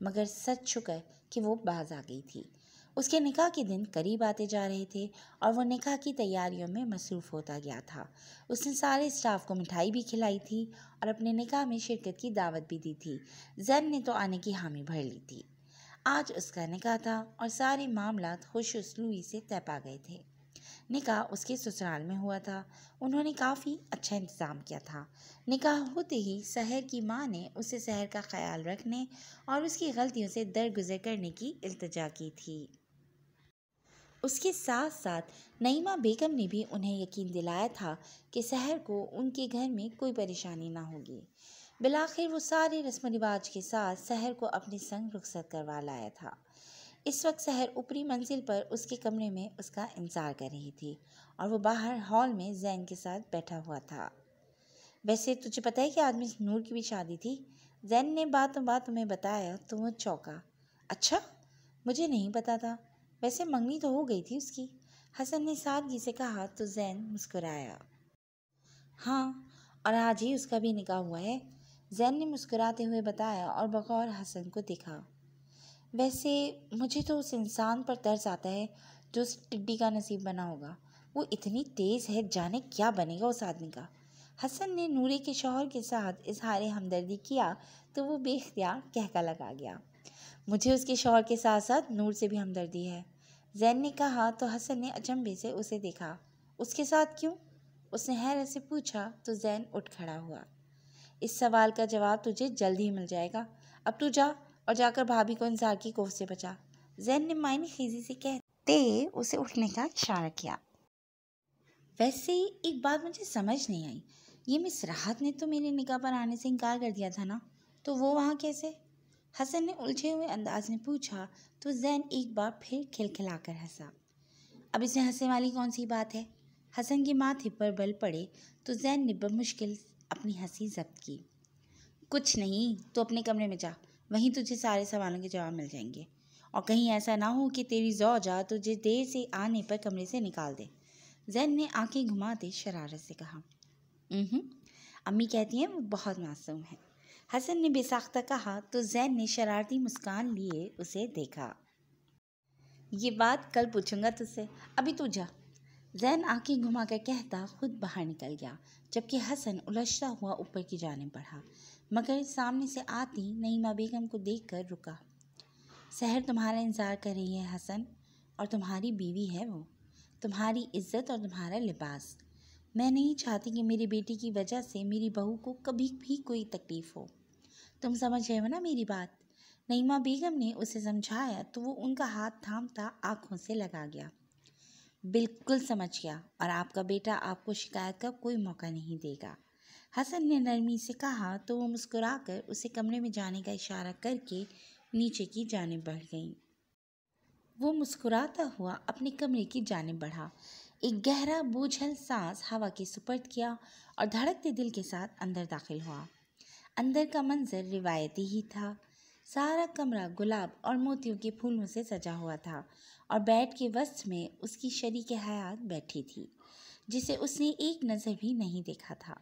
मगर सच शुक्र कि वो बाज आ गई थी उसके निकाह के दिन करीब आते जा रहे थे और वो निकाह की तैयारियों में मसरूफ़ होता गया था उसने सारे स्टाफ को मिठाई भी खिलाई थी और अपने निकाह में शिरकत की दावत भी दी थी जैन ने तो आने की हामी भर ली थी आज उसका निकाह था और सारे मामला खुश उसलूई से तय पा गए थे निकाह उसके ससुराल में हुआ था उन्होंने काफ़ी अच्छा इंतज़ाम किया था निकाह होते ही शहर की माँ ने उसे शहर का ख्याल रखने और उसकी गलतियों से दरगुजर करने की अल्तजा की थी उसके साथ साथ नईमा बेगम ने भी उन्हें यकीन दिलाया था कि शहर को उनके घर में कोई परेशानी ना होगी बिलाखिर वो सारे रस्म रिवाज के साथ शहर को अपने संग रुखसत करवा लाया था इस वक्त शहर ऊपरी मंजिल पर उसके कमरे में उसका इंतज़ार कर रही थी और वो बाहर हॉल में जैन के साथ बैठा हुआ था वैसे तुझे पता है कि आदमी नूर की भी शादी थी जैन ने बातों बात तुम्हें बताया तो वह चौंका अच्छा मुझे नहीं पता था वैसे मंगनी तो हो गई थी उसकी हसन ने सादगी से कहा तो जैन मुस्कुराया हाँ और आज ही उसका भी निकाह हुआ है जैन ने मुस्कुराते हुए बताया और बकौर हसन को देखा वैसे मुझे तो उस इंसान पर तरस आता है जो उस टिड्डी का नसीब बना होगा वो इतनी तेज़ है जाने क्या बनेगा उस आदमी का हसन ने नूरे के शोहर के साथ इजहार हमदर्दी किया तो वो बेख्तियार कहका लगा गया मुझे उसके शोहर के साथ साथ नूर से भी हमदर्दी है जैन ने कहा तो हसन ने अचंभे से उसे देखा उसके साथ क्यों उसने हैरत से पूछा तो जैन उठ खड़ा हुआ इस सवाल का जवाब तुझे जल्द ही मिल जाएगा अब तू जा और जाकर भाभी को इंसार की कोफ से बचा जैन ने मायने खीजी से कहते उसे उठने का इशारा किया वैसे एक बात मुझे समझ नहीं आई ये मिस राहत ने तो मेरे निकाह पर आने से इनकार कर दिया था ना तो वो वहाँ कैसे हसन ने उलझे हुए अंदाज में पूछा तो जैन एक बार फिर खिलखिलाकर हंसा अब इसमें हंसने वाली कौन सी बात है हसन के माथे पर बल पड़े तो जैन ने बमुश्किल अपनी हंसी जब्त की कुछ नहीं तो अपने कमरे में जा वहीं तुझे सारे सवालों के जवाब मिल जाएंगे और कहीं ऐसा ना हो कि तेरी जौजा तुझे देर से आने पर कमरे से निकाल दे जैन ने आंखें घुमाते शरारत से कहा अम्मी कहती हैं वो बहुत मासूम है हसन ने बेसाख्ता कहा तो जैन ने शरारती मुस्कान लिए उसे देखा ये बात कल पूछूंगा तुझसे अभी तू जा जैन आंखें घुमाकर कहता खुद बाहर निकल गया जबकि हसन उलझता हुआ ऊपर की जाने बढ़ा मगर सामने से आती नईमा बेगम को देख कर रुका शहर तुम्हारा इंतज़ार कर रही है हसन और तुम्हारी बीवी है वो तुम्हारी इज्जत और तुम्हारा लिबास मैं नहीं चाहती कि मेरी बेटी की वजह से मेरी बहू को कभी भी कोई तकलीफ़ हो तुम समझ रहे हो ना मेरी बात नईमा बेगम ने उसे समझाया तो वो उनका हाथ थामता आँखों से लगा गया बिल्कुल समझ गया और आपका बेटा आपको शिकायत का कोई मौका नहीं देगा हसन ने नरमी से कहा तो वो मुस्कुराकर उसे कमरे में जाने का इशारा करके नीचे की जाने बढ़ गई वो मुस्कुराता हुआ अपने कमरे की जाने बढ़ा एक गहरा बोझल सांस हवा के सुपर्द किया और धड़कते दिल के साथ अंदर दाखिल हुआ अंदर का मंजर रिवायती ही था सारा कमरा गुलाब और मोतियों के फूलों से सजा हुआ था और बेड के वस्त्र में उसकी शरीक हयात बैठी थी जिसे उसने एक नज़र भी नहीं देखा था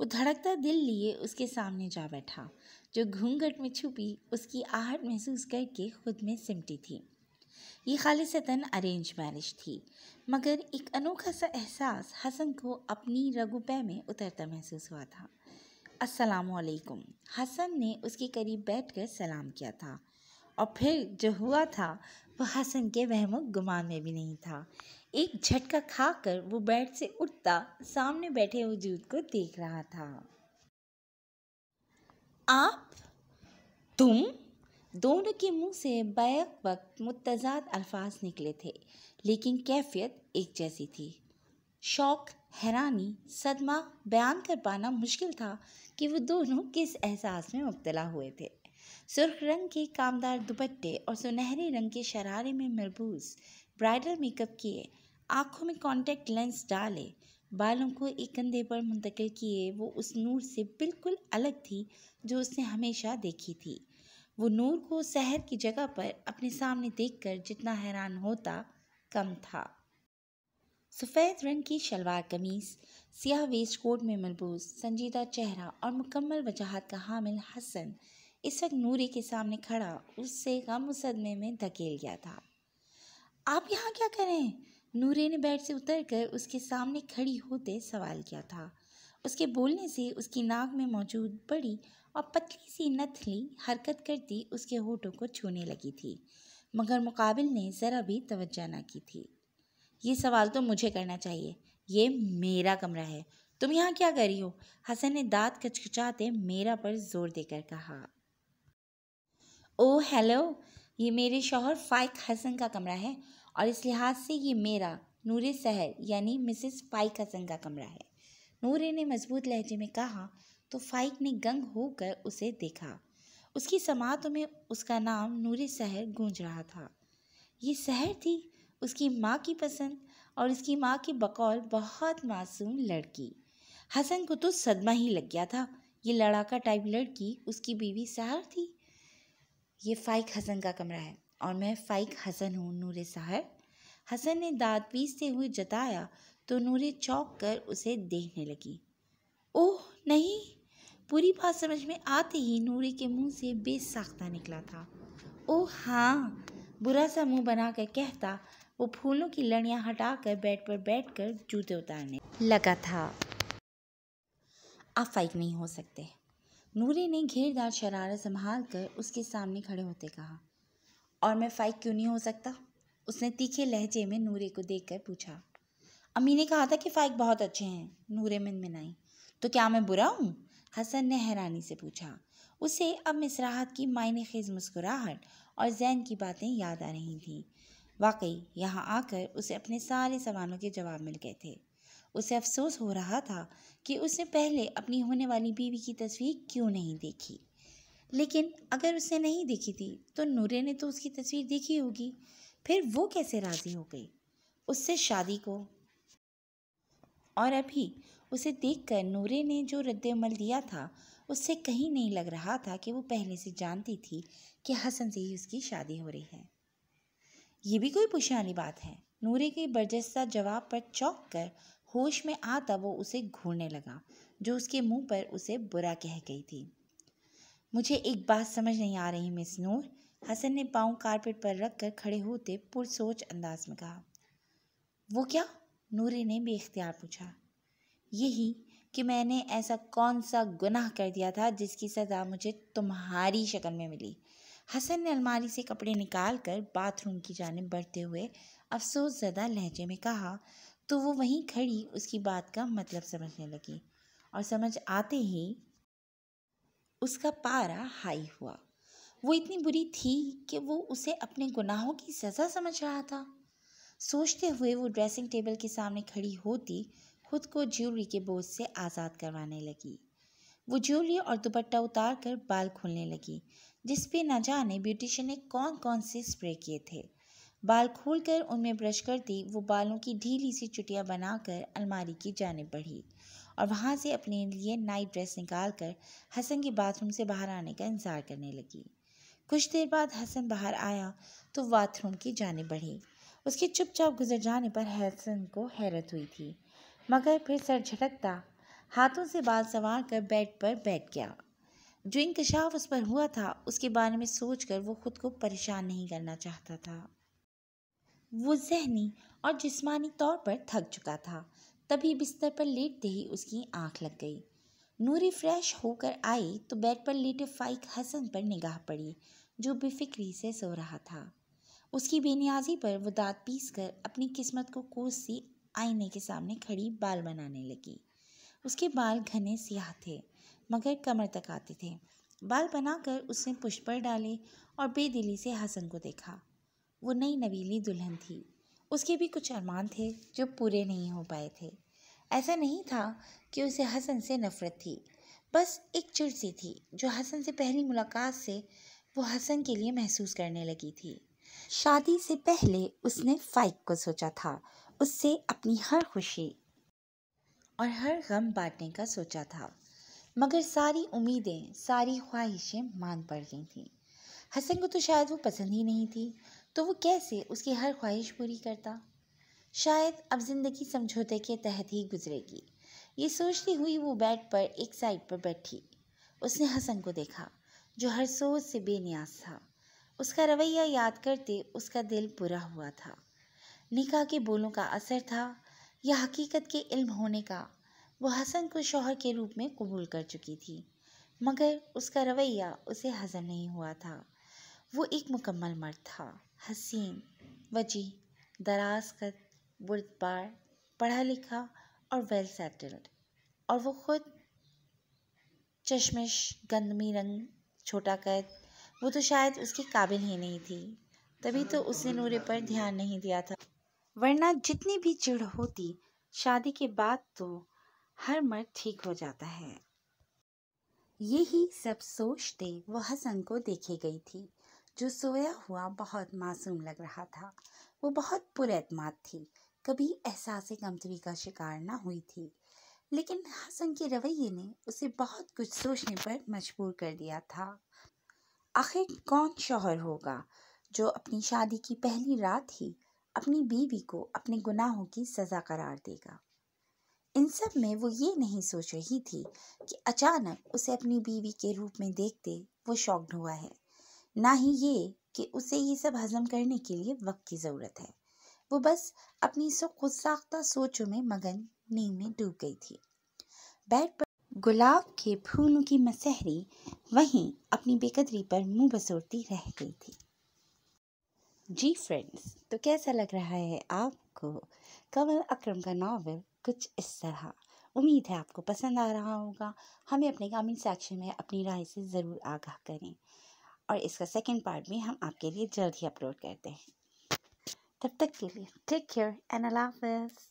वो धड़कता दिल लिए उसके सामने जा बैठा जो घूंघट में छुपी उसकी आहट महसूस करके खुद में सिमटी थी ये खालिसतन अरेंज मैरिज थी मगर एक अनोखा सा एहसास हसन को अपनी रगुपे में उतरता महसूस हुआ था असलकुम हसन ने उसके करीब बैठकर सलाम किया था और फिर जो हुआ था वह हसन के वहम गुमान में भी नहीं था एक झटका खाकर वो बेड से उठता सामने बैठे वजूद को देख रहा था आप तुम दोनों के मुंह से बैक वक्त मुतजाद अल्फाज निकले थे लेकिन कैफियत एक जैसी थी शौक हैरानी सदमा बयान कर पाना मुश्किल था कि वो दोनों किस एहसास में मुबतला हुए थे सुर्ख रंग के कामदार दुपट्टे और सुनहरे रंग के शरारे में मरबूज ब्राइडल मेकअप किए आँखों में कॉन्टैक्ट लेंस डाले बालों को एक कंधे पर मुंतकिल किए वो उस नूर से बिल्कुल अलग थी जो उसने हमेशा देखी थी वो नूर को शहर की जगह पर अपने सामने देखकर जितना हैरान होता कम था सफ़ेद रंग की शलवार कमीज़ सियाह वेस्ट कोट में मलबूस संजीदा चेहरा और मुकम्मल वजाहत का हामिल हसन इस वक्त नूरी के सामने खड़ा उससे गम मुसदमे में धकेल गया था आप यहाँ क्या करें नूरे ने बेड से उतरकर उसके सामने खड़ी होते सवाल किया था उसके बोलने से उसकी नाक में मौजूद बड़ी और पतली सी नथली हरकत करती उसके होठों को छूने लगी थी मगर मुकाबिल ने ज़रा भी तवज्जा ना की थी ये सवाल तो मुझे करना चाहिए ये मेरा कमरा है तुम यहाँ क्या कर रही हो हसन ने दांत कचकचाते मेरा पर जोर देकर कहा ओ हेलो ये मेरे शोहर फाइक हसन का कमरा है और इस लिहाज से ये मेरा नूर सहर यानी मिसेस फाइक हसन का कमरा है नूरे ने मजबूत लहजे में कहा तो फाइक ने गंग होकर उसे देखा उसकी समात में उसका नाम नूर सहर गूंज रहा था ये सहर थी उसकी माँ की पसंद और उसकी माँ की बकौल बहुत मासूम लड़की हसन को तो सदमा ही लग गया था ये लड़ाका टाइप लड़की उसकी बीवी सहर थी ये फाइक हसन का कमरा है और मैं फ़ाइक हसन हूँ नूरे साहब हसन ने दाँत पीसते हुए जताया तो नूरे चौंक कर उसे देखने लगी ओह नहीं पूरी बात समझ में आते ही नूरे के मुंह से बेसाख्ता निकला था ओह हाँ बुरा सा मुंह बनाकर कहता वो फूलों की लड़ियाँ हटाकर बेड पर बैठकर जूते उतारने लगा था आप फाइक नहीं हो सकते नूरे ने घेरदार शरारा संभाल कर उसके सामने खड़े होते कहा और मैं फाइक क्यों नहीं हो सकता उसने तीखे लहजे में नूरे को देख कर पूछा अम्मी ने कहा था कि फाइक बहुत अच्छे हैं नूरे मिनमिनाई तो क्या मैं बुरा हूँ हसन ने हैरानी से पूछा उसे अब मिसराहत की मायने खेज मुस्कुराहट और जैन की बातें याद आ रही थीं वाकई यहाँ आकर उसे अपने सारे सवालों के जवाब मिल गए थे उसे अफसोस हो रहा था कि उसने पहले अपनी होने वाली बीवी की तस्वीर क्यों नहीं देखी लेकिन अगर उसने नहीं देखी थी तो नूरे ने तो उसकी तस्वीर देखी होगी फिर वो कैसे राज़ी हो गई उससे शादी को और अभी उसे देखकर नूरे ने जो रद्दमल दिया था उससे कहीं नहीं लग रहा था कि वो पहले से जानती थी कि हसन से ही उसकी शादी हो रही है ये भी कोई पुशानी बात है नूरे के बर्जस्ता जवाब पर चौंक कर होश में आता वो उसे घूरने लगा जो उसके मुंह पर उसे बुरा कह गई थी मुझे एक बात समझ नहीं आ रही मिस नूर हसन ने पाँव कारपेट पर रख कर खड़े होते पुरसोच अंदाज में कहा वो क्या नूरे ने बेख्तियार पूछा यही कि मैंने ऐसा कौन सा गुनाह कर दिया था जिसकी सज़ा मुझे तुम्हारी शक्ल में मिली हसन ने अलमारी से कपड़े निकाल कर बाथरूम की जानब बढ़ते हुए अफसोस ज़दा लहजे में कहा तो वो वहीं खड़ी उसकी बात का मतलब समझने लगी और समझ आते ही उसका पारा हाई हुआ वो इतनी बुरी थी कि वो उसे अपने गुनाहों की सज़ा समझ रहा था सोचते हुए वो ड्रेसिंग टेबल के सामने खड़ी होती खुद को ज्वेलरी के बोझ से आज़ाद करवाने लगी वो ज्वेलरी और दुपट्टा उतार कर बाल खोलने लगी जिस पे न जाने ब्यूटिशियन ने कौन कौन से स्प्रे किए थे बाल खोल कर उनमें ब्रश करती वो बालों की ढीली सी चुटियाँ बनाकर अलमारी की जानेब बढ़ी और वहाँ से अपने लिए नाइट ड्रेस निकाल कर हसन के बाथरूम से बाहर आने का इंतज़ार करने लगी कुछ देर बाद हसन बाहर आया तो बाथरूम की जाने बढ़ी उसके चुपचाप गुजर जाने पर हसन को हैरत हुई थी मगर फिर सर झटकता हाथों से बाल संवार कर बेड पर बैठ गया जो इंकशाफ उस पर हुआ था उसके बारे में सोचकर वो खुद को परेशान नहीं करना चाहता था वो जहनी और जिस्मानी तौर पर थक चुका था तभी बिस्तर पर लेटते ही उसकी आंख लग गई नूरी फ्रेश होकर आई तो बेड पर लेटे फाइक हसन पर निगाह पड़ी जो बेफिक्री से सो रहा था उसकी बेनियाजी पर वो दांत पीस कर अपनी किस्मत को सी आईने के सामने खड़ी बाल बनाने लगी उसके बाल घने सियाह थे मगर कमर तक आते थे बाल बनाकर उसने पुष्प पर डाले और बेदिली से हसन को देखा वो नई नवीली दुल्हन थी उसके भी कुछ अरमान थे जो पूरे नहीं हो पाए थे ऐसा नहीं था कि उसे हसन से नफ़रत थी बस एक चिड़सी थी जो हसन से पहली मुलाकात से वो हसन के लिए महसूस करने लगी थी शादी से पहले उसने फाइक को सोचा था उससे अपनी हर खुशी और हर गम बांटने का सोचा था मगर सारी उम्मीदें सारी ख्वाहिशें मान पड़ गई थीं हसन को तो शायद वो पसंद ही नहीं थी तो वो कैसे उसकी हर ख्वाहिश पूरी करता शायद अब जिंदगी समझौते के तहत ही गुजरेगी ये सोचती हुई वो बेड पर एक साइड पर बैठी उसने हसन को देखा जो हर सोच से बेनियाज था उसका रवैया याद करते उसका दिल बुरा हुआ था निकाह के बोलों का असर था या हकीकत के इल्म होने का वो हसन को शोहर के रूप में कबूल कर चुकी थी मगर उसका रवैया उसे हजम नहीं हुआ था वो एक मुकम्मल मर्द था हसीन वजी दराज कद बुलबार पढ़ा लिखा और वेल सेटल्ड और वो खुद चश्मिश गंदमी रंग छोटा कैद वो तो शायद उसके काबिल ही नहीं थी तभी तो उसने नूरे पर ध्यान नहीं दिया था वरना जितनी भी चिड़ होती शादी के बाद तो हर मर्द ठीक हो जाता है यही सब सोचते वह हसन को देखे गई थी जो सोया हुआ बहुत मासूम लग रहा था वो बहुत पुरमाद थी कभी एहसास कमतरी का शिकार ना हुई थी लेकिन हसन के रवैये ने उसे बहुत कुछ सोचने पर मजबूर कर दिया था आखिर कौन शोहर होगा जो अपनी शादी की पहली रात ही अपनी बीवी को अपने गुनाहों की सज़ा करार देगा इन सब में वो ये नहीं सोच रही थी कि अचानक उसे अपनी बीवी के रूप में देखते वो शॉक्ड हुआ है ना ही ये कि उसे ये सब हजम करने के लिए वक्त की ज़रूरत है वो बस अपनी सो खुद साख्ता सोचों में मगन नींद में डूब गई थी बेड पर गुलाब के फूलों की मसहरी वहीं अपनी बेकदरी पर मुंह बसोरती रह गई थी जी फ्रेंड्स तो कैसा लग रहा है आपको कंवल अक्रम का नावल कुछ इस तरह उम्मीद है आपको पसंद आ रहा होगा हमें अपने कमेंट सेक्शन में अपनी राय से ज़रूर आगाह करें और इसका सेकंड पार्ट भी हम आपके लिए जल्द ही अपलोड करते हैं تفتكر لي take care and love Hafiz